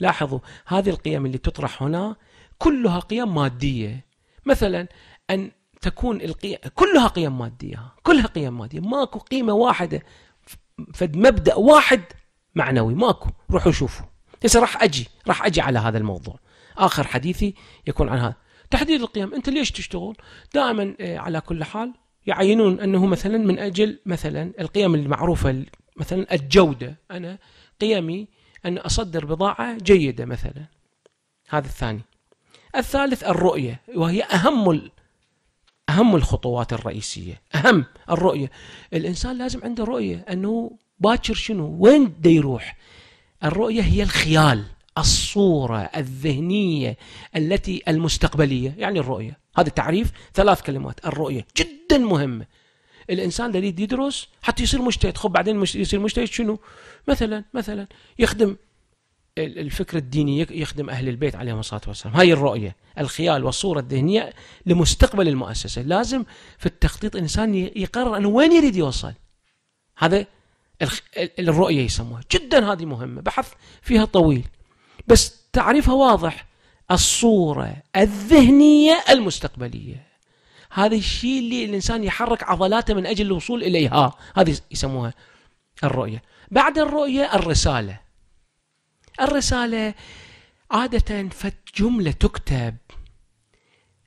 لاحظوا هذه القيم اللي تطرح هنا كلها قيم مادية مثلا أن تكون القيم كلها قيم مادية كلها قيم مادية ماكو قيمة واحدة فد مبدأ واحد معنوي ماكو روحوا شوفوا هسه راح أجي راح أجي على هذا الموضوع آخر حديثي يكون عن هذا تحديد القيم أنت ليش تشتغل دائما آه، على كل حال يعينون أنه مثلا من أجل مثلا القيم المعروفة مثلا الجودة أنا قيمي أن أصدر بضاعة جيدة مثلا هذا الثاني الثالث الرؤية وهي أهم أهم الخطوات الرئيسية أهم الرؤية الإنسان لازم عنده رؤية أنه باكر شنو وين بده يروح الرؤية هي الخيال الصورة الذهنية التي المستقبلية يعني الرؤية هذا التعريف ثلاث كلمات الرؤية جدا مهمة الانسان اللي يريد يدرس حتى يصير مجتهد خب بعدين يصير مجتهد شنو مثلا مثلا يخدم الفكر الديني يخدم أهل البيت عليهم الصلاة والسلام هاي الرؤية الخيال والصورة الذهنية لمستقبل المؤسسة لازم في التخطيط الانسان يقرر أنه وين يريد يوصل هذا الرؤية يسموها جدا هذه مهمة بحث فيها طويل بس تعريفها واضح الصورة الذهنية المستقبلية هذا الشيء اللي الانسان يحرك عضلاته من اجل الوصول اليها هذه يسموها الرؤيه بعد الرؤيه الرساله الرساله عاده فجمله تكتب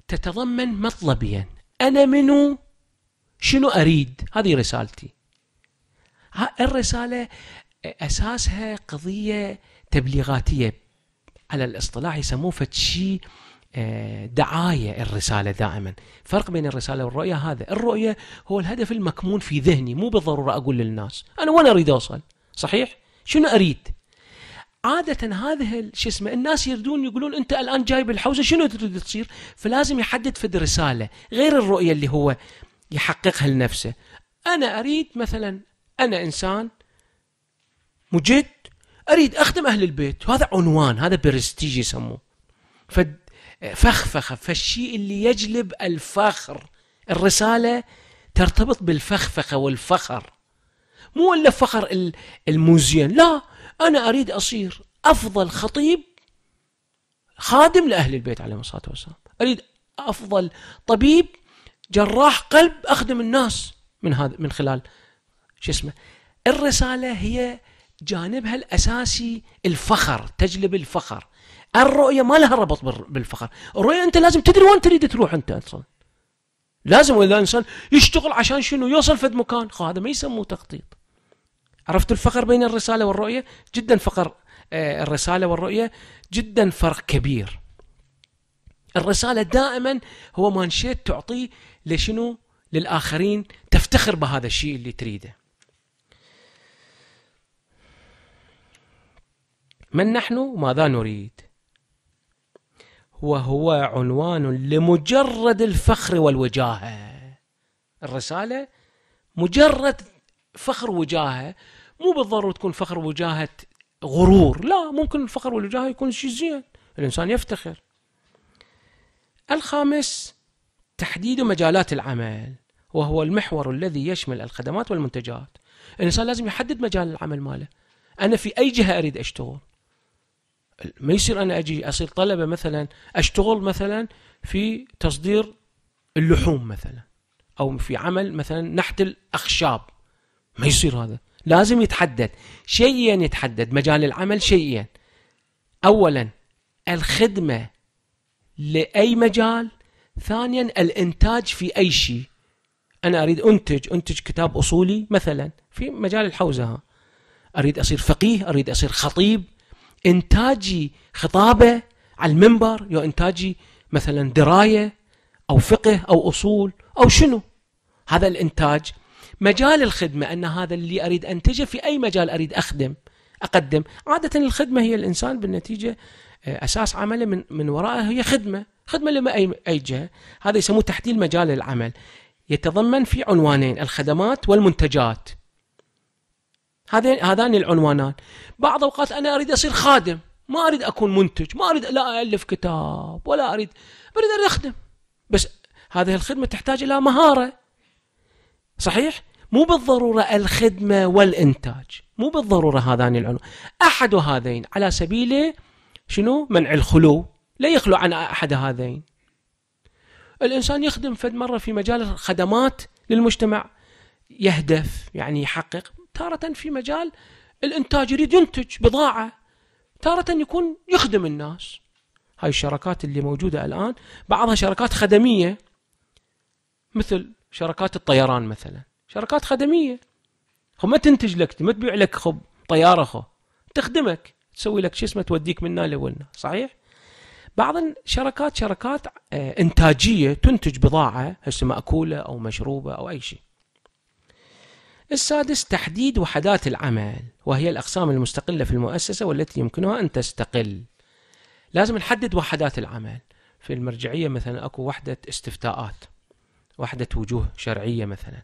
تتضمن مطلبيا انا منو شنو اريد هذه رسالتي الرساله اساسها قضيه تبليغاتيه على الاصطلاح يسموه فد شيء آه، دعاية الرسالة دائما فرق بين الرسالة والرؤية هذا الرؤية هو الهدف المكمون في ذهني مو بالضرورة أقول للناس أنا وين أريد أوصل صحيح شنو أريد عادة هذه شو اسمه الناس يردون يقولون أنت الآن جاي بالحوزة شنو تريد تصير فلازم يحدد في الرسالة غير الرؤية اللي هو يحققها لنفسه أنا أريد مثلا أنا إنسان مجد أريد أخدم أهل البيت وهذا عنوان هذا برستيج يسموه فخفخه فالشيء اللي يجلب الفخر الرساله ترتبط بالفخفخه والفخر مو الا فخر المزين لا انا اريد اصير افضل خطيب خادم لاهل البيت عليهم الصلاه والسلام اريد افضل طبيب جراح قلب اخدم الناس من هذا من خلال شو اسمه الرساله هي جانبها الاساسي الفخر تجلب الفخر الرؤيه ما لها ربط بالفخر الرؤيه انت لازم تدري وين تريد تروح انت اصلا لازم الانسان يشتغل عشان شنو يوصل في مكان هذا ما يسموه تخطيط عرفت الفخر بين الرساله والرؤيه جدا فقر آه، الرساله والرؤيه جدا فرق كبير الرساله دائما هو مانشيت تعطيه لشنو للاخرين تفتخر بهذا الشيء اللي تريده من نحن وماذا نريد وهو عنوان لمجرد الفخر والوجاهة الرسالة مجرد فخر وجاهة مو بالضرورة تكون فخر وجاهة غرور لا ممكن الفخر والوجاهة يكون شيء زين الإنسان يفتخر الخامس تحديد مجالات العمل وهو المحور الذي يشمل الخدمات والمنتجات الإنسان لازم يحدد مجال العمل ماله أنا في أي جهة أريد أشتغل ما يصير انا اجي اصير طلبه مثلا اشتغل مثلا في تصدير اللحوم مثلا او في عمل مثلا نحت الاخشاب ما يصير هذا لازم يتحدد شيئا يتحدد مجال العمل شيئا اولا الخدمه لاي مجال ثانيا الانتاج في اي شيء انا اريد انتج انتج كتاب اصولي مثلا في مجال الحوزه اريد اصير فقيه اريد اصير خطيب إنتاجي خطابة على المنبر يو إنتاجي مثلا دراية أو فقه أو أصول أو شنو هذا الإنتاج مجال الخدمة أن هذا اللي أريد أنتجه في أي مجال أريد أخدم أقدم عادة الخدمة هي الإنسان بالنتيجة آه، أساس عمله من, من ورائها هي خدمة خدمة لما أي, أي جهة هذا يسموه تحديد مجال العمل يتضمن في عنوانين الخدمات والمنتجات هذين هذان العنوانان بعض الاوقات انا اريد اصير خادم ما اريد اكون منتج ما اريد لا الف كتاب ولا اريد اريد ان اخدم بس هذه الخدمه تحتاج الى مهاره صحيح مو بالضروره الخدمه والانتاج مو بالضروره هذان العنوان احد هذين على سبيل شنو منع الخلو لا يخلو عن احد هذين الانسان يخدم فد مره في مجال الخدمات للمجتمع يهدف يعني يحقق تارة في مجال الإنتاج يريد ينتج بضاعة تارة يكون يخدم الناس هاي الشراكات اللي موجودة الآن بعضها شراكات خدمية مثل شراكات الطيران مثلا شراكات خدمية ما تنتج لك ما تبيع لك خب طيارة خو تخدمك تسوي لك شو اسمه توديك منا لولنا صحيح بعض الشركات شركات آه، انتاجيه تنتج بضاعه هسه ماكوله او مشروبه او اي شيء السادس تحديد وحدات العمل وهي الأقسام المستقلة في المؤسسة والتي يمكنها أن تستقل لازم نحدد وحدات العمل في المرجعية مثلا أكو وحدة استفتاءات وحدة وجوه شرعية مثلا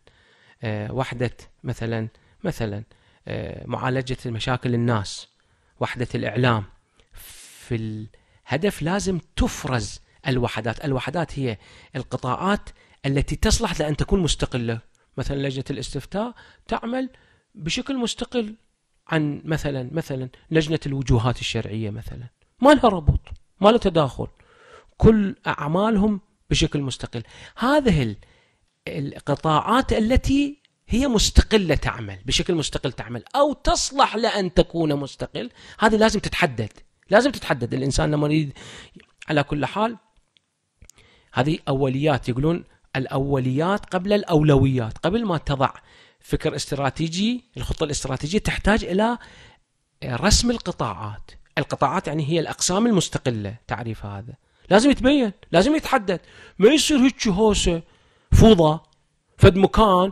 آه، وحدة مثلا مثلا آه، معالجة مشاكل الناس وحدة الإعلام في الهدف لازم تفرز الوحدات الوحدات هي القطاعات التي تصلح لأن تكون مستقلة مثلا لجنة الاستفتاء تعمل بشكل مستقل عن مثلا مثلا لجنة الوجوهات الشرعية مثلا ما لها ربط ما لها تداخل كل أعمالهم بشكل مستقل هذه القطاعات التي هي مستقلة تعمل بشكل مستقل تعمل أو تصلح لأن تكون مستقل هذه لازم تتحدد لازم تتحدد الإنسان لما يريد على كل حال هذه أوليات يقولون الأوليات قبل الأولويات قبل ما تضع فكر استراتيجي الخطة الاستراتيجية تحتاج إلى رسم القطاعات القطاعات يعني هي الأقسام المستقلة تعريف هذا لازم يتبين لازم يتحدد ما يصير هيك هوسة فوضى فد مكان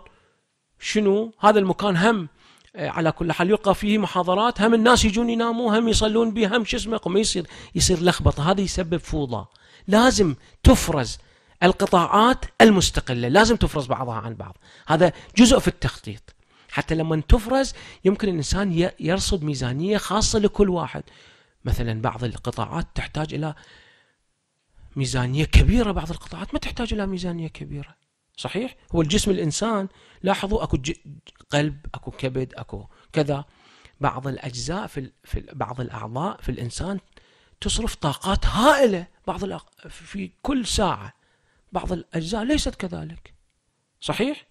شنو هذا المكان هم آه، على كل حال يلقى فيه محاضرات هم الناس يجون ينامون هم يصلون به هم شو اسمه ما يصير يصير لخبطه هذا يسبب فوضى لازم تفرز القطاعات المستقله لازم تفرز بعضها عن بعض هذا جزء في التخطيط حتى لما تفرز يمكن الانسان يرصد ميزانيه خاصه لكل واحد مثلا بعض القطاعات تحتاج الى ميزانيه كبيره بعض القطاعات ما تحتاج الى ميزانيه كبيره صحيح هو الجسم الانسان لاحظوا اكو قلب اكو كبد اكو كذا بعض الاجزاء في, في بعض الاعضاء في الانسان تصرف طاقات هائله بعض في كل ساعه بعض الأجزاء ليست كذلك صحيح؟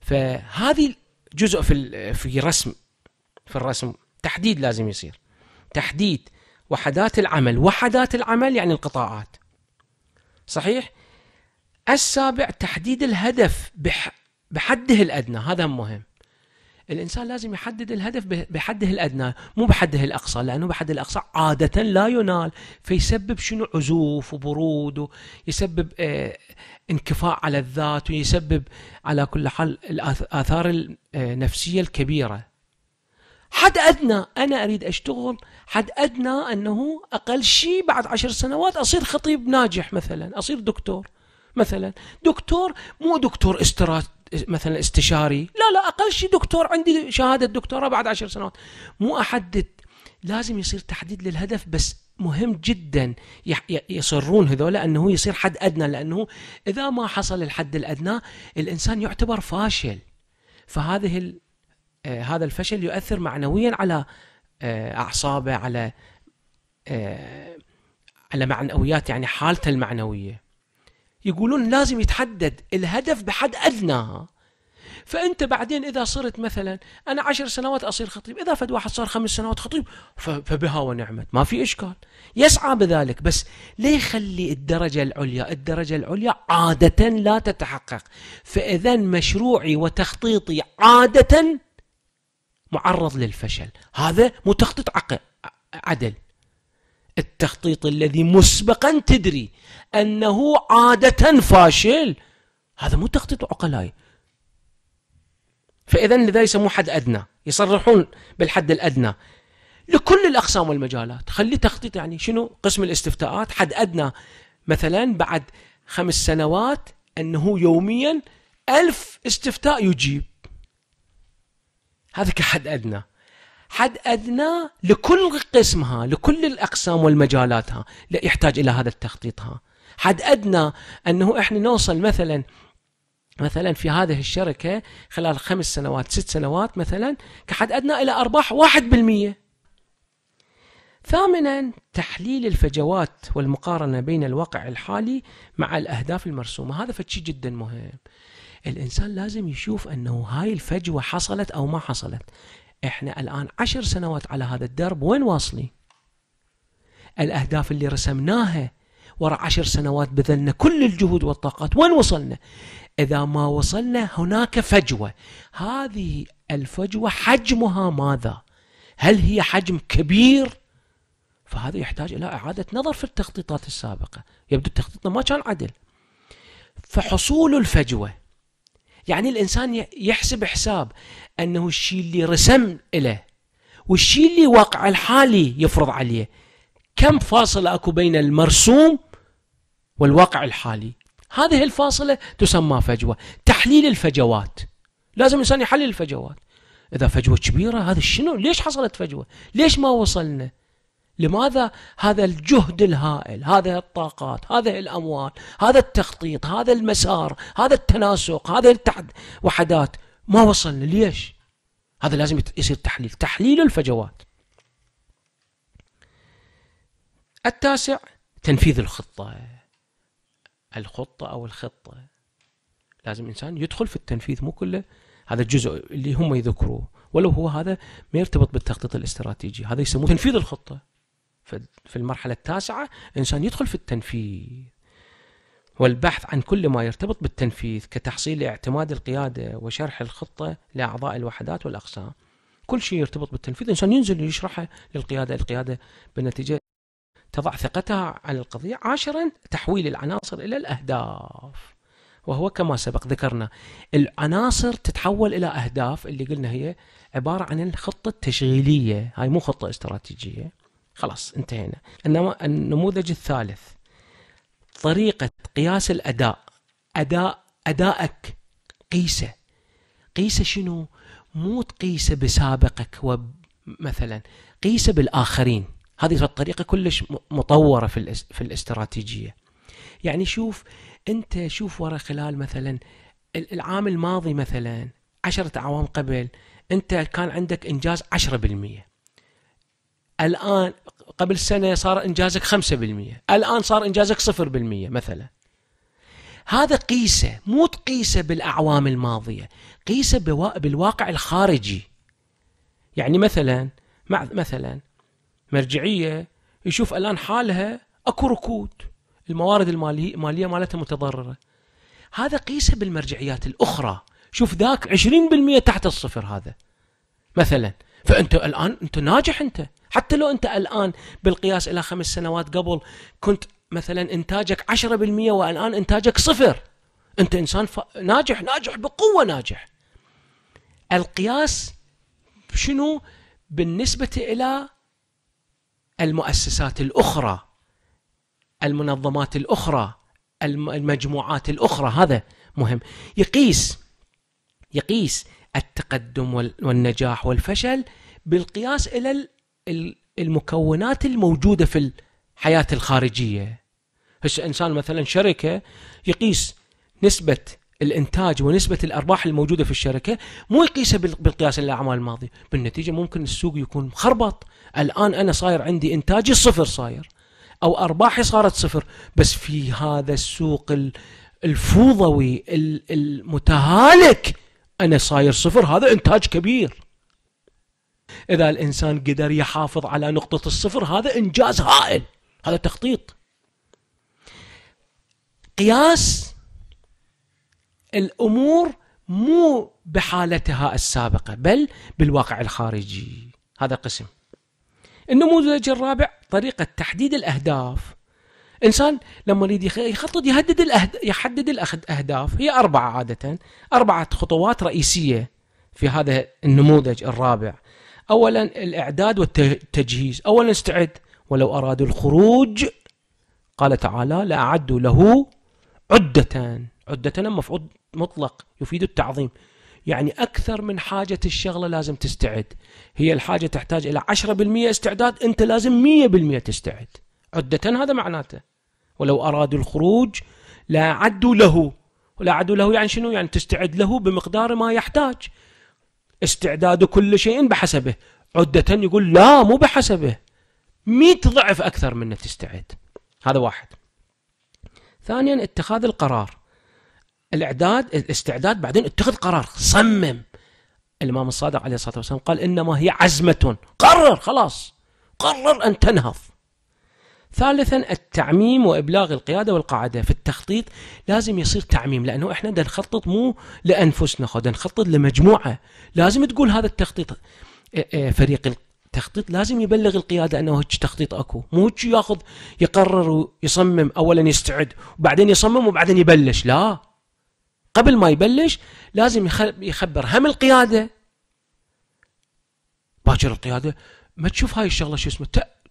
فهذه جزء في في رسم في الرسم تحديد لازم يصير تحديد وحدات العمل وحدات العمل يعني القطاعات صحيح؟ السابع تحديد الهدف بحده الأدنى هذا مهم الانسان لازم يحدد الهدف بحده الادنى مو بحده الاقصى لانه بحد الاقصى عاده لا ينال فيسبب شنو عزوف وبرود ويسبب آه، انكفاء على الذات ويسبب على كل حال الاثار آه، النفسيه الكبيره حد ادنى انا اريد اشتغل حد ادنى انه اقل شيء بعد عشر سنوات اصير خطيب ناجح مثلا اصير دكتور مثلا دكتور مو دكتور استراتيجي مثلا استشاري لا لا اقل شيء دكتور عندي شهاده دكتوراه بعد عشر سنوات مو احدد لازم يصير تحديد للهدف بس مهم جدا يصرون هذولا انه يصير حد ادنى لانه اذا ما حصل الحد الادنى الانسان يعتبر فاشل فهذه آه، هذا الفشل يؤثر معنويا على آه، اعصابه على آه، على معنويات يعني حالته المعنويه يقولون لازم يتحدد الهدف بحد أدنى فأنت بعدين إذا صرت مثلا أنا عشر سنوات أصير خطيب إذا فد واحد صار خمس سنوات خطيب فبها ونعمت ما في إشكال يسعى بذلك بس ليه يخلي الدرجة العليا الدرجة العليا عادة لا تتحقق فإذا مشروعي وتخطيطي عادة معرض للفشل هذا مو تخطيط عقل عدل التخطيط الذي مسبقا تدري أنه عادة فاشل هذا مو تخطيط عقلائي فإذا لذا يسموه حد أدنى يصرحون بالحد الأدنى لكل الأقسام والمجالات خلي تخطيط يعني شنو قسم الاستفتاءات حد أدنى مثلا بعد خمس سنوات أنه يوميا ألف استفتاء يجيب هذا كحد أدنى حد أدنى لكل قسمها لكل الأقسام والمجالاتها لا يحتاج إلى هذا التخطيط ها حد أدنى أنه إحنا نوصل مثلا مثلا في هذه الشركة خلال خمس سنوات ست سنوات مثلا كحد أدنى إلى أرباح واحد بالمية ثامنا تحليل الفجوات والمقارنة بين الواقع الحالي مع الأهداف المرسومة هذا فشي جدا مهم الإنسان لازم يشوف أنه هاي الفجوة حصلت أو ما حصلت إحنا الآن عشر سنوات على هذا الدرب وين واصلين الأهداف اللي رسمناها ورا عشر سنوات بذلنا كل الجهود والطاقات وين وصلنا إذا ما وصلنا هناك فجوة هذه الفجوة حجمها ماذا هل هي حجم كبير فهذا يحتاج إلى إعادة نظر في التخطيطات السابقة يبدو التخطيط ما كان عدل فحصول الفجوة يعني الإنسان يحسب حساب أنه الشيء اللي رسم له والشيء اللي واقع الحالي يفرض عليه كم فاصلة أكو بين المرسوم والواقع الحالي هذه الفاصلة تسمى فجوة تحليل الفجوات لازم الإنسان يحلل الفجوات إذا فجوة كبيرة هذا شنو ليش حصلت فجوة ليش ما وصلنا لماذا هذا الجهد الهائل هذه الطاقات هذه الأموال هذا التخطيط هذا المسار هذا التناسق هذه التحد وحدات ما وصلنا ليش هذا لازم يصير تحليل تحليل الفجوات التاسع تنفيذ الخطة الخطة أو الخطة لازم الإنسان يدخل في التنفيذ مو كله هذا الجزء اللي هم يذكروه ولو هو هذا ما يرتبط بالتخطيط الاستراتيجي هذا يسموه تنفيذ الخطة في المرحلة التاسعة الإنسان يدخل في التنفيذ والبحث عن كل ما يرتبط بالتنفيذ كتحصيل اعتماد القيادة وشرح الخطة لأعضاء الوحدات والأقسام كل شيء يرتبط بالتنفيذ الإنسان ينزل يشرحه للقيادة القيادة بالنتيجة تضع ثقتها على القضية عاشرا تحويل العناصر إلى الأهداف وهو كما سبق ذكرنا العناصر تتحول إلى أهداف اللي قلنا هي عبارة عن الخطة التشغيلية هاي مو خطة استراتيجية خلاص انتهينا إنما النموذج الثالث طريقة قياس الأداء أداء أدائك قيسه قيسه شنو مو تقيسه بسابقك ومثلا قيسه بالآخرين هذه الطريقة كلش مطورة في, في الاستراتيجية يعني شوف أنت شوف ورا خلال مثلا العام الماضي مثلا عشرة أعوام قبل أنت كان عندك إنجاز عشرة بالمية الآن قبل سنة صار إنجازك خمسة بالمية الآن صار إنجازك صفر بالمية مثلا هذا قيسه مو تقيسه بالأعوام الماضية قيسه بالواقع الخارجي يعني مثلا مثلا مرجعيه يشوف الان حالها اكو ركود الموارد الماليه ماليه مالتها متضرره هذا قيسه بالمرجعيات الاخرى شوف ذاك 20% تحت الصفر هذا مثلا فانت الان انت ناجح انت حتى لو انت الان بالقياس الى خمس سنوات قبل كنت مثلا انتاجك 10% والان انتاجك صفر انت انسان ف... ناجح ناجح بقوه ناجح القياس شنو بالنسبه الى المؤسسات الاخرى المنظمات الاخرى المجموعات الاخرى هذا مهم يقيس يقيس التقدم والنجاح والفشل بالقياس الى المكونات الموجوده في الحياه الخارجيه هسه انسان مثلا شركه يقيس نسبه الانتاج ونسبه الارباح الموجوده في الشركه مو يقيسها بالقياس الاعمال الماضيه بالنتيجه ممكن السوق يكون مخربط الان انا صاير عندي انتاجي صفر صاير او ارباحي صارت صفر بس في هذا السوق الفوضوي المتهالك انا صاير صفر هذا انتاج كبير اذا الانسان قدر يحافظ على نقطه الصفر هذا انجاز هائل هذا تخطيط قياس الامور مو بحالتها السابقه بل بالواقع الخارجي هذا قسم النموذج الرابع طريقه تحديد الاهداف انسان لما يريد يخطط يهدد الأهد... يحدد الاهداف هي اربعه عاده اربعه خطوات رئيسيه في هذا النموذج الرابع اولا الاعداد والتجهيز اولا استعد ولو ارادوا الخروج قال تعالى لاعدوا له عده عده مفعول مطلق يفيد التعظيم يعني أكثر من حاجة الشغلة لازم تستعد هي الحاجة تحتاج إلى 10% استعداد أنت لازم 100% تستعد عدة هذا معناته ولو أرادوا الخروج لا عدوا له ولا عدوا له يعني شنو يعني تستعد له بمقدار ما يحتاج استعداد كل شيء بحسبه عدة يقول لا مو بحسبه 100 ضعف أكثر منه تستعد هذا واحد ثانيا اتخاذ القرار الاعداد الاستعداد بعدين اتخذ قرار صمم الامام الصادق عليه الصلاه والسلام قال انما هي عزمه قرر خلاص قرر ان تنهض ثالثا التعميم وابلاغ القياده والقاعده في التخطيط لازم يصير تعميم لانه احنا بدنا نخطط مو لانفسنا خد نخطط لمجموعه لازم تقول هذا التخطيط فريق التخطيط لازم يبلغ القياده انه هيك تخطيط اكو مو هيك ياخذ يقرر ويصمم اولا يستعد وبعدين يصمم وبعدين يبلش لا قبل ما يبلش لازم يخبر هم القياده باكر القياده ما تشوف هاي الشغله شو اسمه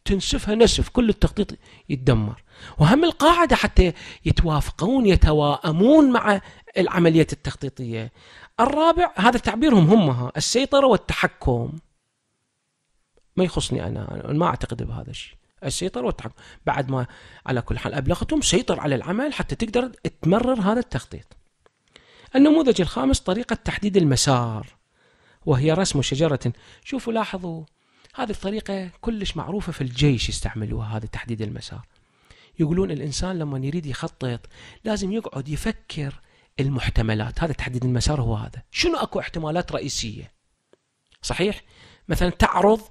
تنسفها نسف كل التخطيط يتدمر وهم القاعده حتى يتوافقون يتواءمون مع العمليه التخطيطيه الرابع هذا تعبيرهم هم السيطره والتحكم ما يخصني انا ما اعتقد بهذا الشيء السيطره والتحكم بعد ما على كل حال ابلغتهم سيطر على العمل حتى تقدر تمرر هذا التخطيط النموذج الخامس طريقة تحديد المسار وهي رسم شجرة شوفوا لاحظوا هذه الطريقة كلش معروفة في الجيش يستعملوها هذا تحديد المسار يقولون الإنسان لما يريد يخطط لازم يقعد يفكر المحتملات هذا تحديد المسار هو هذا شنو أكو احتمالات رئيسية صحيح مثلا تعرض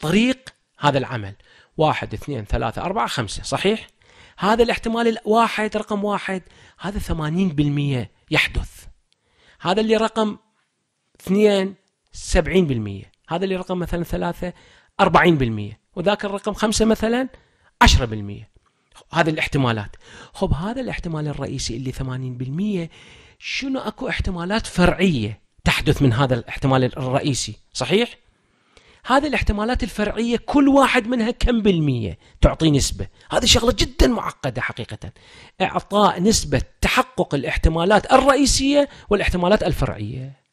طريق هذا العمل واحد اثنين ثلاثة أربعة خمسة صحيح هذا الاحتمال الواحد رقم واحد هذا ثمانين بالمية يحدث هذا اللي رقم اثنين 70% هذا اللي رقم مثلا ثلاثة 40% وذاك الرقم خمسة مثلا 10% هذا الاحتمالات خب هذا الاحتمال الرئيسي اللي 80% شنو اكو احتمالات فرعية تحدث من هذا الاحتمال الرئيسي صحيح؟ هذه الاحتمالات الفرعيه كل واحد منها كم بالميه تعطي نسبه هذه شغله جدا معقده حقيقه اعطاء نسبه تحقق الاحتمالات الرئيسيه والاحتمالات الفرعيه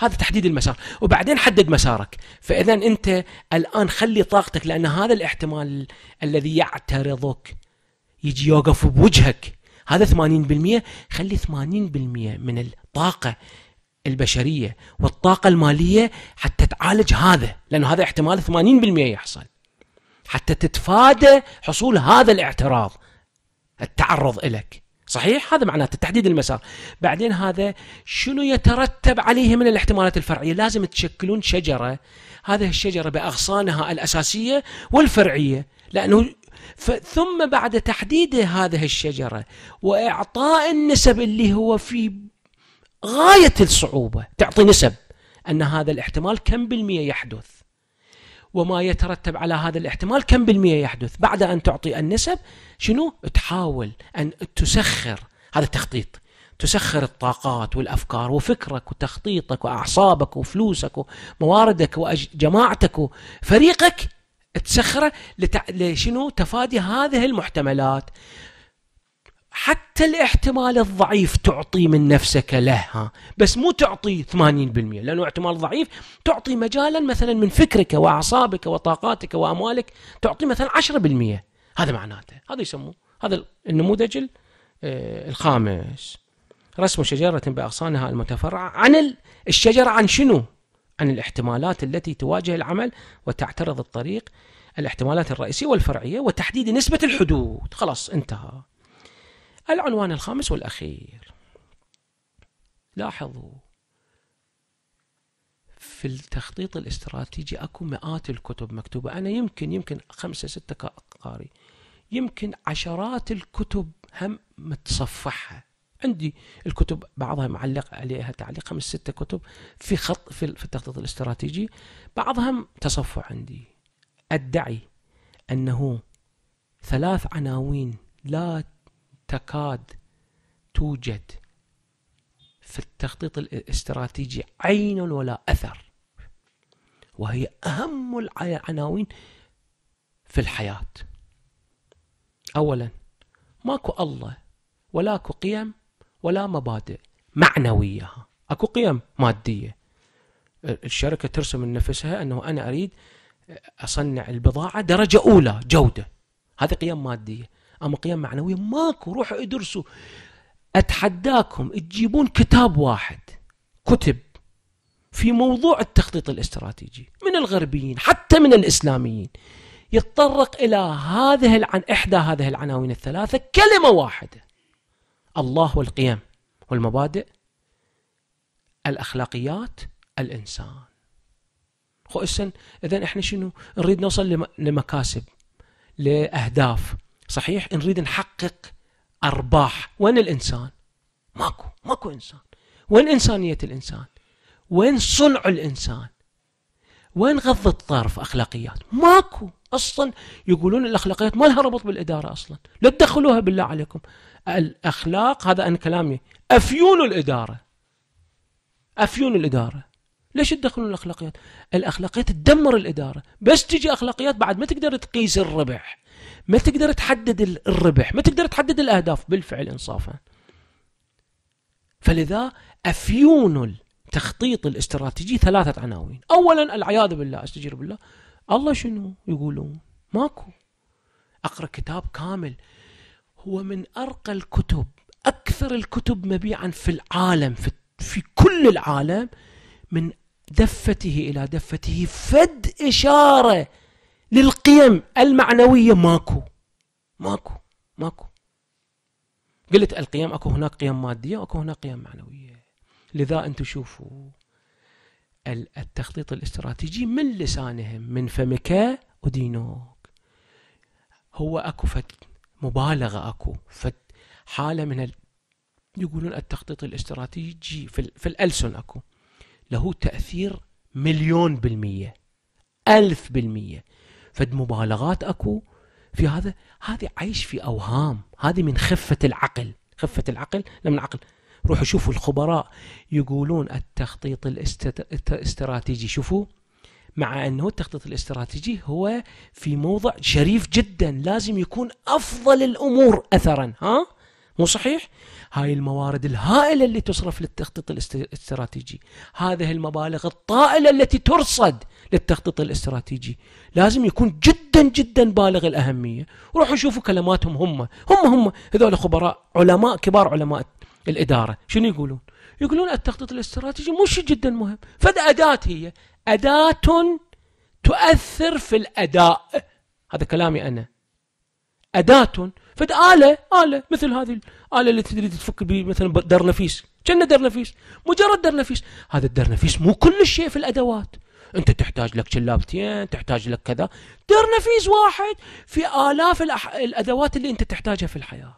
هذا تحديد المسار وبعدين حدد مسارك فاذا انت الان خلي طاقتك لان هذا الاحتمال الذي يعترضك يجي يوقف بوجهك هذا 80% خلي 80% من الطاقة البشرية والطاقة المالية حتى تعالج هذا لأن هذا احتمال 80% يحصل حتى تتفادى حصول هذا الاعتراض التعرض لك صحيح هذا معناته تحديد المسار بعدين هذا شنو يترتب عليه من الاحتمالات الفرعيه لازم تشكلون شجره هذه الشجره باغصانها الاساسيه والفرعيه لانه ثم بعد تحديد هذه الشجره واعطاء النسب اللي هو في غاية الصعوبة تعطي نسب أن هذا الاحتمال كم بالمية يحدث وما يترتب على هذا الاحتمال كم بالمية يحدث بعد أن تعطي النسب شنو تحاول أن تسخر هذا التخطيط تسخر الطاقات والأفكار وفكرك وتخطيطك وأعصابك وفلوسك ومواردك وجماعتك وفريقك تسخره لشنو تفادي هذه المحتملات حتى الاحتمال الضعيف تعطي من نفسك لها بس مو تعطي 80% لأنه احتمال ضعيف تعطي مجالا مثلا من فكرك وأعصابك وطاقاتك وأموالك تعطي مثلا 10% هذا معناته هذا يسموه هذا النموذج آه، الخامس رسم شجرة بأغصانها المتفرعة عن الشجرة عن شنو؟ عن الاحتمالات التي تواجه العمل وتعترض الطريق الاحتمالات الرئيسية والفرعية وتحديد نسبة الحدود خلاص انتهى العنوان الخامس والأخير لاحظوا في التخطيط الاستراتيجي اكو مئات الكتب مكتوبة أنا يمكن يمكن خمسة ستة قاري يمكن عشرات الكتب هم متصفحها عندي الكتب بعضها معلق عليها تعليق خمس ستة كتب في خط في التخطيط الاستراتيجي بعضها تصفح عندي أدعي أنه ثلاث عناوين لا تكاد توجد في التخطيط الاستراتيجي عين ولا اثر وهي اهم العناوين في الحياه اولا ماكو الله ولا قيم ولا مبادئ معنويه اكو قيم ماديه الشركه ترسم من نفسها انه انا اريد اصنع البضاعه درجه اولى جوده هذه قيم ماديه اما قيم معنويه ماكو روحوا ادرسوا اتحداكم تجيبون كتاب واحد كتب في موضوع التخطيط الاستراتيجي من الغربيين حتى من الاسلاميين يتطرق الى هذه العن احدى هذه العناوين الثلاثه كلمه واحده الله والقيم والمبادئ الاخلاقيات الانسان خو اذا احنا شنو نريد نوصل لمكاسب لاهداف صحيح نريد نحقق ارباح وين الانسان ماكو ماكو انسان وين انسانيه الانسان وين صنع الانسان وين غض الطرف اخلاقيات ماكو اصلا يقولون الاخلاقيات ما لها ربط بالاداره اصلا لا تدخلوها بالله عليكم الاخلاق هذا انا كلامي افيون الاداره افيون الاداره ليش تدخلون الاخلاقيات؟ الاخلاقيات تدمر الاداره، بس تجي اخلاقيات بعد ما تقدر تقيس الربح، ما تقدر تحدد الربح ما تقدر تحدد الأهداف بالفعل إنصافا فلذا أفيون التخطيط الاستراتيجي ثلاثة عناوين أولا العياذ بالله أستجير بالله الله شنو يقولون ماكو أقرأ كتاب كامل هو من أرقى الكتب أكثر الكتب مبيعا في العالم في, في كل العالم من دفته إلى دفته فد إشارة للقيم المعنوية ماكو ماكو ماكو قلت القيم اكو هناك قيم مادية واكو هناك قيم معنوية لذا انتم شوفوا التخطيط الاستراتيجي من لسانهم من فمك ودينوك هو اكو فت مبالغة اكو فت حالة من ال... يقولون التخطيط الاستراتيجي في, ال... في الألسن اكو له تأثير مليون بالمية ألف بالمية فد مبالغات اكو في هذا هذه عيش في اوهام هذه من خفه العقل خفه العقل لا من روحوا شوفوا الخبراء يقولون التخطيط الاستراتيجي شوفوا مع انه التخطيط الاستراتيجي هو في موضع شريف جدا لازم يكون افضل الامور اثرا ها مو صحيح؟ هاي الموارد الهائلة اللي تصرف للتخطيط الاستراتيجي هذه المبالغ الطائلة التي ترصد للتخطيط الاستراتيجي لازم يكون جدا جدا بالغ الأهمية روحوا شوفوا كلماتهم هم هم هم هذول خبراء علماء كبار علماء الإدارة شنو يقولون يقولون التخطيط الاستراتيجي مو شيء جدا مهم فد أداة هي أداة تؤثر في الأداء هذا كلامي أنا أداة فد آلة آلة مثل هذه الآلة اللي تريد تفك بي مثلا درنفيس كنا درنفيس مجرد درنفيس هذا الدرنفيس مو كل شيء في الأدوات انت تحتاج لك شلابتين تحتاج لك كذا درنفيس واحد في آلاف الأح... الأدوات اللي انت تحتاجها في الحياة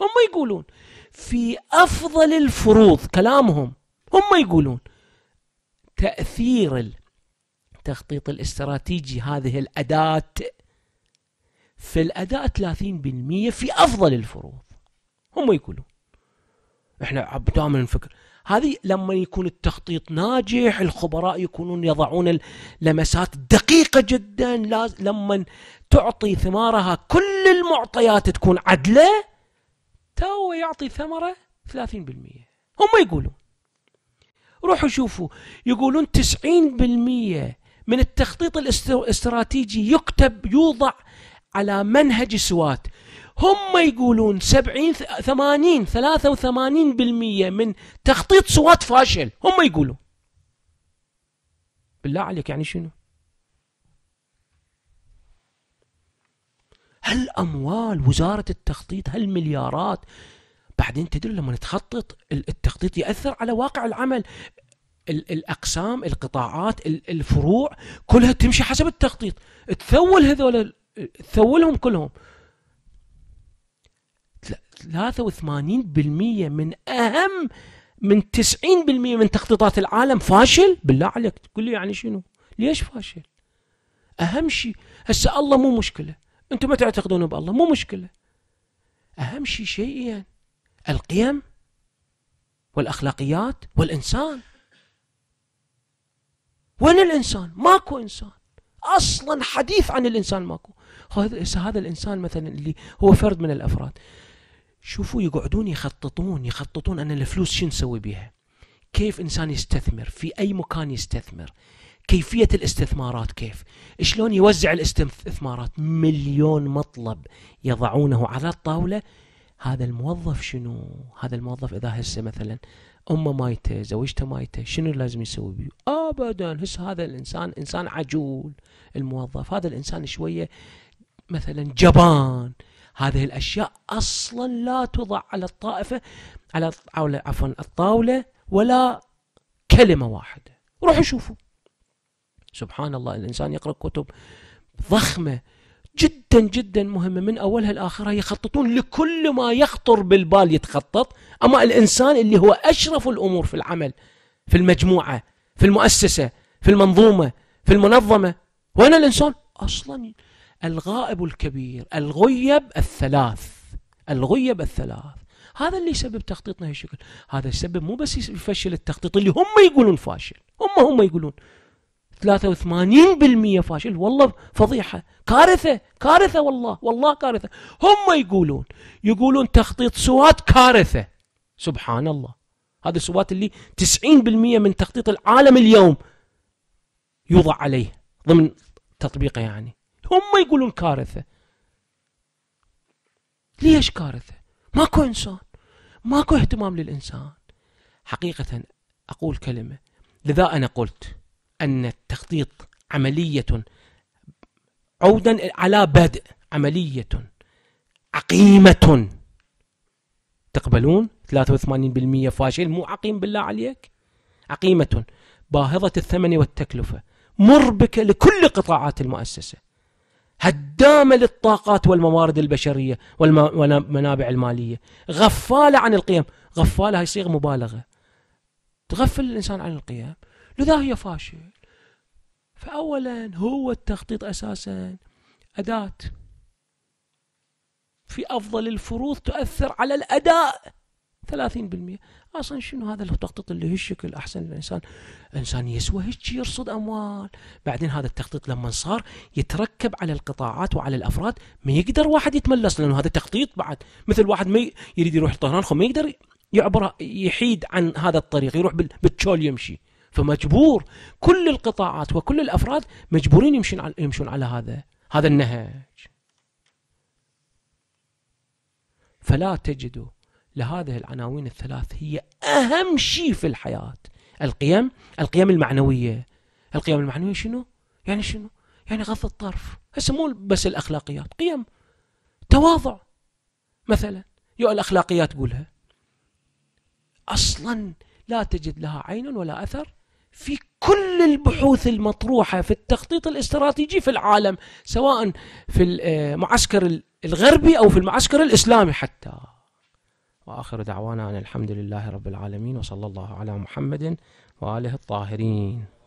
هم يقولون في أفضل الفروض كلامهم هم يقولون تأثير التخطيط الاستراتيجي هذه الأداة فالأداء 30% في أفضل الفروض هم يقولون احنا دائما نفكر هذه لما يكون التخطيط ناجح الخبراء يكونون يضعون اللمسات دقيقة جدا لما تعطي ثمارها كل المعطيات تكون عدلة تو يعطي ثمرة 30% هم يقولون روحوا شوفوا يقولون 90% من التخطيط الاستراتيجي يكتب يوضع على منهج سوات هم يقولون سبعين ثمانين ثلاثة وثمانين بالمية من تخطيط سوات فاشل هم يقولون بالله عليك يعني شنو هالأموال وزارة التخطيط هالمليارات بعدين تدري لما تخطط التخطيط يأثر على واقع العمل الأقسام القطاعات الفروع كلها تمشي حسب التخطيط تثول هذول ثولهم كلهم 83% من اهم من 90% من تخطيطات العالم فاشل بالله عليك تقول لي يعني شنو ليش فاشل اهم شيء هسه الله مو مشكله انتم ما تعتقدون بالله مو مشكله اهم شيء شيئين يعني. القيم والاخلاقيات والانسان وين الانسان ماكو انسان اصلا حديث عن الانسان ماكو هذا الانسان مثلا اللي هو فرد من الافراد شوفوا يقعدون يخططون يخططون ان الفلوس شو نسوي بيها كيف انسان يستثمر في اي مكان يستثمر كيفية الاستثمارات كيف شلون يوزع الاستثمارات مليون مطلب يضعونه على الطاولة هذا الموظف شنو هذا الموظف اذا هسه مثلا امه مايته زوجته مايته شنو لازم يسوي بيه ابدا هسه هذا الانسان انسان عجول الموظف هذا الانسان شويه مثلا جبان هذه الأشياء أصلا لا توضع على الطائفة على عفوا الطاولة ولا كلمة واحدة روحوا شوفوا سبحان الله الإنسان يقرأ كتب ضخمة جدا جدا مهمة من أولها لآخرها يخططون لكل ما يخطر بالبال يتخطط أما الإنسان اللي هو أشرف الأمور في العمل في المجموعة في المؤسسة في المنظومة في المنظمة وين الإنسان أصلا الغائب الكبير الغيب الثلاث الغيب الثلاث هذا اللي يسبب تخطيطنا هالشكل هذا السبب مو بس يفشل التخطيط اللي هم يقولون فاشل هم هم يقولون 83% فاشل والله فضيحة كارثة كارثة والله والله كارثة هم يقولون يقولون تخطيط سوات كارثة سبحان الله هذا سوات اللي 90% من تخطيط العالم اليوم يوضع عليه ضمن تطبيقه يعني هم يقولون كارثة ليش كارثة ماكو إنسان ماكو اهتمام للإنسان حقيقة أقول كلمة لذا أنا قلت أن التخطيط عملية عودا على بدء عملية عقيمة تقبلون 83% فاشل مو عقيم بالله عليك عقيمة باهظة الثمن والتكلفة مربكة لكل قطاعات المؤسسة هدامة للطاقات والموارد البشرية والمنابع المالية غفالة عن القيم غفالة هي صيغة مبالغة تغفل الإنسان عن القيم لذا هي فاشل فأولا هو التخطيط أساسا أداة في أفضل الفروض تؤثر على الأداء 30% اصلا شنو هذا التخطيط اللي هالشكل احسن للانسان انسان يسوى هيك يرصد اموال بعدين هذا التخطيط لما صار يتركب على القطاعات وعلى الافراد ما يقدر واحد يتملص لانه هذا تخطيط بعد مثل واحد ما يريد يروح طهران خو ما يقدر يعبر يحيد عن هذا الطريق يروح بالتشول يمشي فمجبور كل القطاعات وكل الافراد مجبورين يمشون على يمشون على هذا هذا النهج فلا تجد لهذه العناوين الثلاث هي أهم شيء في الحياة القيم القيم المعنوية القيم المعنوية شنو؟ يعني شنو؟ يعني غض الطرف هسه مو بس الأخلاقيات قيم تواضع مثلا يو الأخلاقيات قولها أصلا لا تجد لها عين ولا أثر في كل البحوث المطروحة في التخطيط الاستراتيجي في العالم سواء في المعسكر آه، الغربي أو في المعسكر الإسلامي حتى واخر دعوانا ان الحمد لله رب العالمين وصلى الله على محمد واله الطاهرين